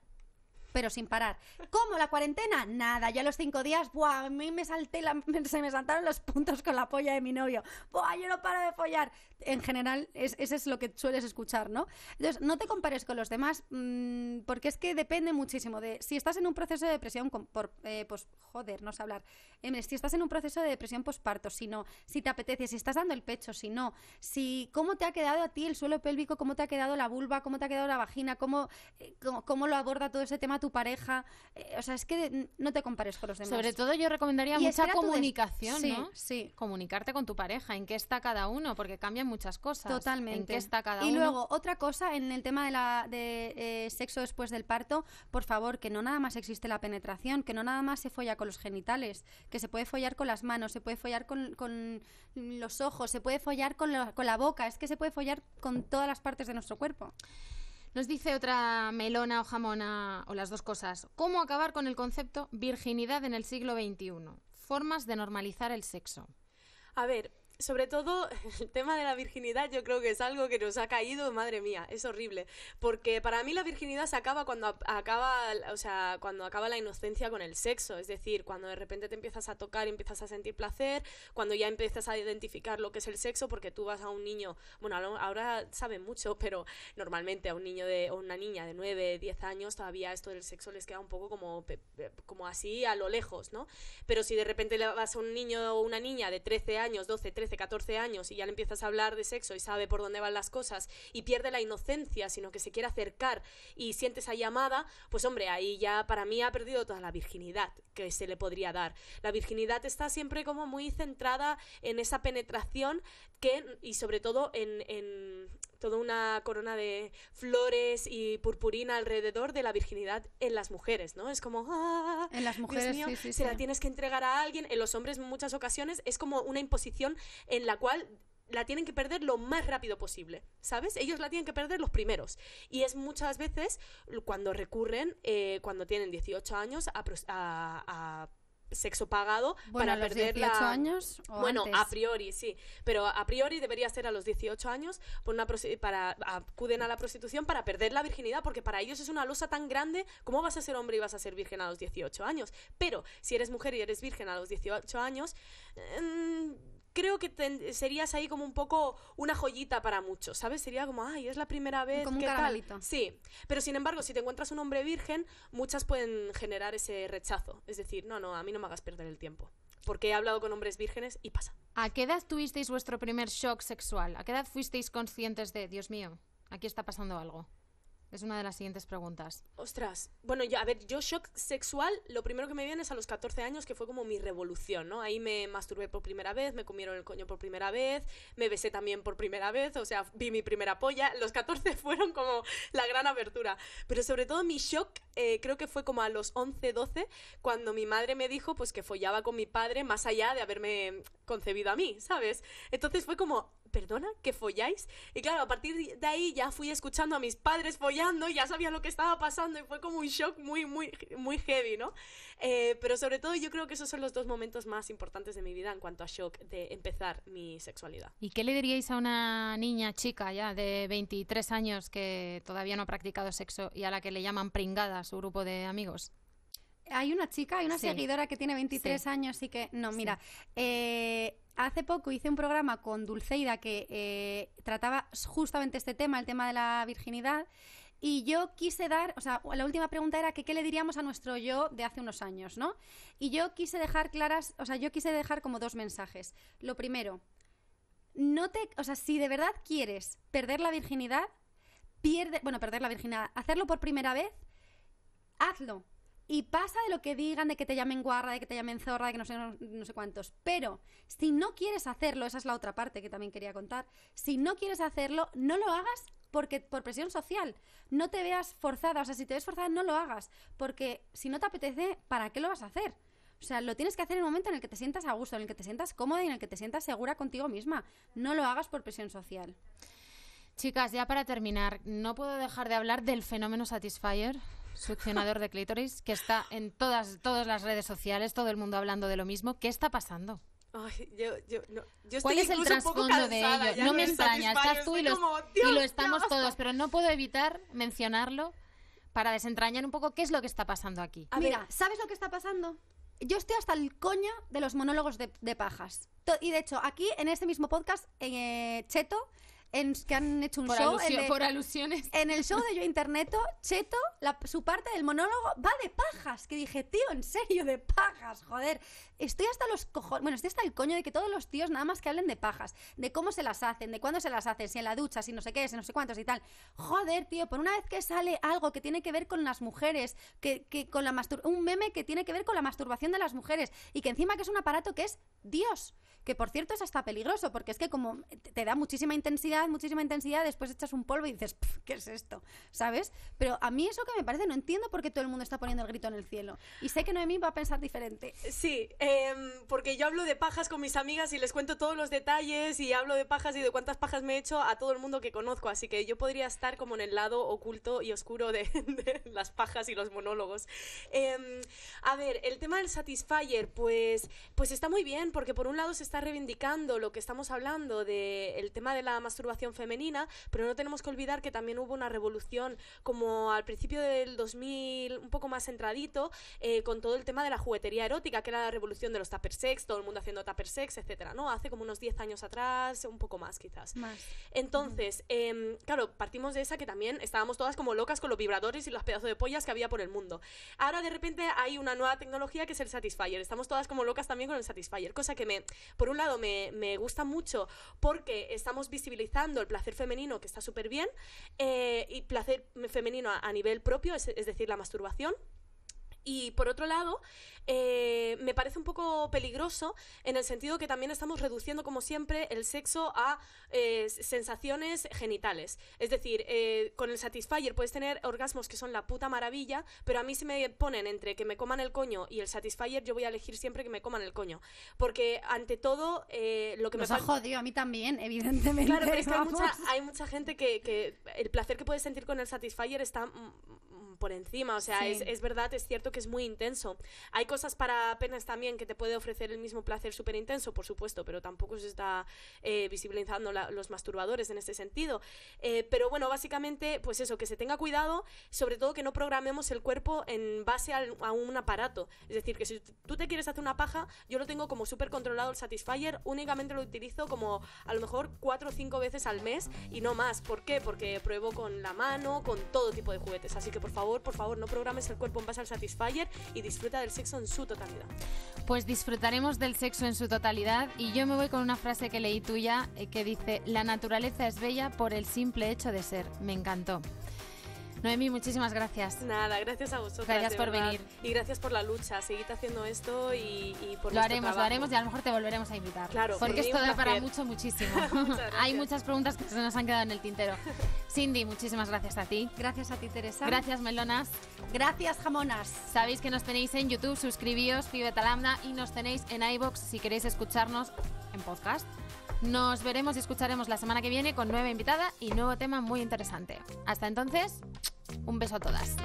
pero sin parar. ¿Cómo la cuarentena? Nada, Ya los cinco días, ¡buah! A mí me salté, [laughs] se me saltaron los puntos con la polla de mi novio. ¡Buah! Yo no paro de follar. En general, es, ese es lo que sueles escuchar, ¿no? Entonces, no te compares con los demás, mm, porque es que depende muchísimo de. Si estás en un proceso de depresión, por, eh, pues, joder, no sé hablar. Eh, si estás en un proceso de depresión posparto, si no, si te apetece, si estás dando el pecho, si no, si cómo te ha quedado a ti el suelo pélvico, cómo te ha quedado la vulva, cómo te ha quedado la vagina, cómo eh, lo aborda todo ese tema tu pareja. Eh, o sea, es que no te compares con los demás. Sobre todo yo recomendaría mucha comunicación, ¿no? Sí. Comunicarte con tu pareja, en qué está cada uno, porque cambian muchas cosas. Totalmente. En qué está cada uno. Y luego, otra cosa, en el tema de, la, de eh, sexo después del parto, por favor, que no nada más existe la penetración, que no nada más se folla con los genitales, que se puede follar con las manos, se puede follar con, con los ojos, se puede follar con, con la boca, es que se puede follar con todas las partes de nuestro cuerpo. Nos dice otra melona o jamona, o las dos cosas. ¿Cómo acabar con el concepto virginidad en el siglo XXI? Formas de normalizar el sexo. A ver, sobre todo [laughs] el tema de la virginidad yo creo que es algo que nos ha caído, madre mía, es horrible, porque para mí la virginidad se acaba cuando acaba, o sea, cuando acaba la inocencia con el sexo, es decir, cuando de repente te empiezas a tocar, empiezas a sentir placer, cuando ya empiezas a identificar lo que es el sexo porque tú vas a un niño, bueno, ahora saben mucho, [laughs] pero normalmente a un niño de o una niña de 9, 10 años todavía esto del sexo les queda un poco como como así a lo lejos, ¿no? Pero si de repente le vas a un niño o una niña de 13 años, 12, 13 14 años y ya le empiezas a hablar de sexo y sabe por dónde van las cosas y pierde la inocencia, sino que se quiere acercar y siente esa llamada, pues hombre, ahí ya para mí ha perdido toda la virginidad que se le podría dar. La virginidad está siempre como muy centrada en esa penetración que, y sobre todo en, toda una corona de flores y purpurina alrededor de la virginidad en las mujeres, ¿no? Es como, ah, en las mujeres, se la tienes que entregar a alguien. En los hombres, en muchas ocasiones, es como una imposición en la cual la tienen que perder lo más rápido posible, ¿sabes? Ellos la tienen que perder los primeros. Y es muchas veces cuando recurren, eh, cuando tienen 18 años, a, a sexo pagado para perder los años bueno a priori sí pero a priori debería ser a los 18 años por una para acuden a la prostitución para perder la virginidad porque para ellos es una losa tan grande cómo vas a ser hombre y vas a ser virgen a los 18 años pero si eres mujer y eres virgen a los 18 años em, creo que serías ahí como un poco una joyita para muchos, ¿sabes? Sería como, ay, es la primera vez. Como un caramelito. Sí, pero sin embargo, si te encuentras un hombre virgen, muchas pueden generar ese rechazo. Es decir, no, no, a mí no me hagas perder el tiempo. Porque he hablado con hombres vírgenes y pasa. ¿A qué edad tuvisteis vuestro primer shock sexual? ¿A qué edad fuisteis conscientes de, Dios mío, aquí está pasando algo? Es una de las siguientes preguntas. Ostras. Bueno, a ver, yo shock sexual, lo primero que me viene es a los 14 años, que fue como mi revolución, ¿no? Ahí me masturbé por primera vez, me comieron el coño por primera vez, me besé también por primera vez, o sea, vi mi primera polla. Los 14 [laughs] fueron como la gran abertura. Pero sobre todo mi shock, eh, creo que fue como a los 11, 12, cuando mi madre me dijo pues que follaba con mi padre más allá de haberme concebido a mí, ¿sabes? Entonces fue como, ¿perdona? ¿Que folláis? Y claro, a partir de ahí ya fui escuchando a mis padres follando, y ya sabía lo que estaba pasando y fue como un shock muy, muy, muy heavy, ¿no? Eh, pero sobre todo yo creo que esos son los dos momentos más importantes de mi vida en cuanto a shock de empezar mi sexualidad. ¿Y qué le diríais a una niña chica ya de 23 años que todavía no ha practicado sexo y a la que le llaman pringada a su grupo de amigos? Hay una chica, hay una seguidora que tiene 23 años y que, no, mira, eh, Hace poco hice un programa con Dulceida que eh, trataba justamente este tema, el tema de la virginidad, y yo quise dar, o sea, la última pregunta era que qué le diríamos a nuestro yo de hace unos años, ¿no? Y yo quise dejar claras, o sea, yo quise dejar como dos mensajes. Lo primero, no te, o sea, si de verdad quieres perder la virginidad, pierde, bueno, perder la virginidad, hacerlo por primera vez, hazlo, y pasa de lo que digan, de que te llamen guarra, de que te llamen zorra, de que no sé, no, sé cuántos. Pero si no quieres hacerlo, esa es la otra parte que también quería contar, si no quieres hacerlo, no lo hagas porque por presión social. No te veas forzada, o sea, si te ves forzada, no lo hagas. Porque si no te apetece, ¿para qué lo vas a hacer? O sea, lo tienes que hacer en el momento en el que te sientas a gusto, en el que te sientas cómoda y en el que te sientas segura contigo misma. No lo hagas por presión social. Chicas, ya para terminar, no puedo dejar de hablar del fenómeno Satisfyer. Succionador de clítoris, que está en todas, todas las redes sociales, todo el mundo hablando de lo mismo. ¿Qué está pasando? Ay, yo, ¿Cuál es el trasfondo de ello? No me extraña, estás tú y, lo estamos todos, pero no puedo evitar mencionarlo para desentrañar un poco qué es lo que está pasando aquí. A Mira, ¿sabes lo que está pasando? Yo estoy hasta el coño de los monólogos de, pajas. Y de hecho, aquí en este mismo podcast, en eh, Cheto que han hecho un show. por alusiones. En el show de Yo Interneto, Cheto, su parte del monólogo va de pajas. Que dije, tío, en serio, de pajas, joder. Estoy hasta los cojones. Bueno, estoy hasta el coño de que todos los tíos nada más que hablen de pajas, de cómo se las hacen, de cuándo se las hacen, si en la ducha, si no sé qué, si no sé cuántos y tal. Joder, tío, por una vez que sale algo que tiene que ver con las mujeres, que, con la un meme que tiene que ver con la masturbación de las mujeres y que encima que es un aparato que es Dios. Que por cierto es hasta peligroso porque es que como te da muchísima intensidad muchísima intensidad, después echas un polvo y dices, ¿qué es esto? ¿Sabes? Pero a mí eso que me parece, no entiendo por qué todo el mundo está poniendo el grito en el cielo. Y sé que Noemí va a pensar diferente. Sí, em, porque yo hablo de pajas con mis amigas y les cuento todos los detalles y hablo de pajas y de cuántas pajas me he hecho a todo el mundo que conozco, así que yo podría estar como en el lado oculto y oscuro de, [laughs] las pajas y los monólogos. Em, a ver, el tema del Satisfyer, pues, pues está muy bien, porque por un lado se está reivindicando lo que estamos hablando del tema de la masturbación femenina, pero no tenemos que olvidar que también hubo una revolución como al principio del 2000, un poco más entradito, eh, con todo el tema de la juguetería erótica, que era la revolución de los tupper sex, todo el mundo haciendo tupper sex, etcétera, ¿no? Hace como unos 10 años atrás, un poco más quizás. Entonces, em, claro, partimos de esa que también estábamos todas como locas con los vibradores y los pedazos de pollas que había por el mundo. Ahora de repente hay una nueva tecnología que es el Satisfyer. Estamos todas como locas también con el Satisfyer, cosa que me, por un lado me, me gusta mucho porque estamos visibilizando el placer femenino, que está súper bien, eh, y placer femenino a, nivel propio, es decir, la masturbación. Y por otro lado, eh, me parece un poco peligroso en el sentido que también estamos reduciendo, como siempre, el sexo a eh, sensaciones genitales. Es decir, eh, con el Satisfyer puedes tener orgasmos que son la puta maravilla, pero a mí si me ponen entre que me coman el coño y el Satisfyer, yo voy a elegir siempre que me coman el coño. Porque ante todo, lo que me me. Nos jodido, a mí también, evidentemente. Claro, pero es que hay mucha, gente que, que el placer que puedes sentir con el Satisfyer está por encima. O sea, es, verdad, es cierto que es muy intenso. Hay cosas para penas también que te puede ofrecer el mismo placer súper intenso, por supuesto, pero tampoco se está eh, visibilizando los masturbadores en este sentido. Eh, pero bueno, básicamente, pues eso, que se tenga cuidado, sobre todo que no programemos el cuerpo en base a un aparato. Es decir, que si tú te quieres hacer una paja, yo lo tengo como súper controlado el Satisfyer, únicamente lo utilizo como a lo mejor cuatro o cinco veces al mes y no más. ¿Por qué? Porque pruebo con la mano, con todo tipo de juguetes. Así que por favor, por favor, no programes el cuerpo en base al Satisfyer y disfruta del sexo en su totalidad. Pues disfrutaremos del sexo en su totalidad y yo me voy con una frase que leí tuya eh, que dice, la naturaleza es bella por el simple hecho de ser. Me encantó. Noemi, muchísimas gracias. Nada, gracias a vosotros. Gracias por venir. Y gracias por la lucha. Seguid haciendo esto y, por Lo haremos, lo haremos y a lo mejor te volveremos a invitar. Claro, porque esto da para mucho, muchísimo. [laughs] [laughs] Hay muchas preguntas que se nos han quedado en el tintero. Cindy, muchísimas gracias a ti. Gracias a ti, Teresa. Gracias, Melonas. Gracias, Jamonas. Sabéis que nos tenéis en YouTube, suscribíos, Fibeta y nos tenéis en iBox si queréis escucharnos en podcast. Nos veremos y escucharemos la semana que viene con nueva invitada y nuevo tema muy interesante. Hasta entonces, un beso a todas.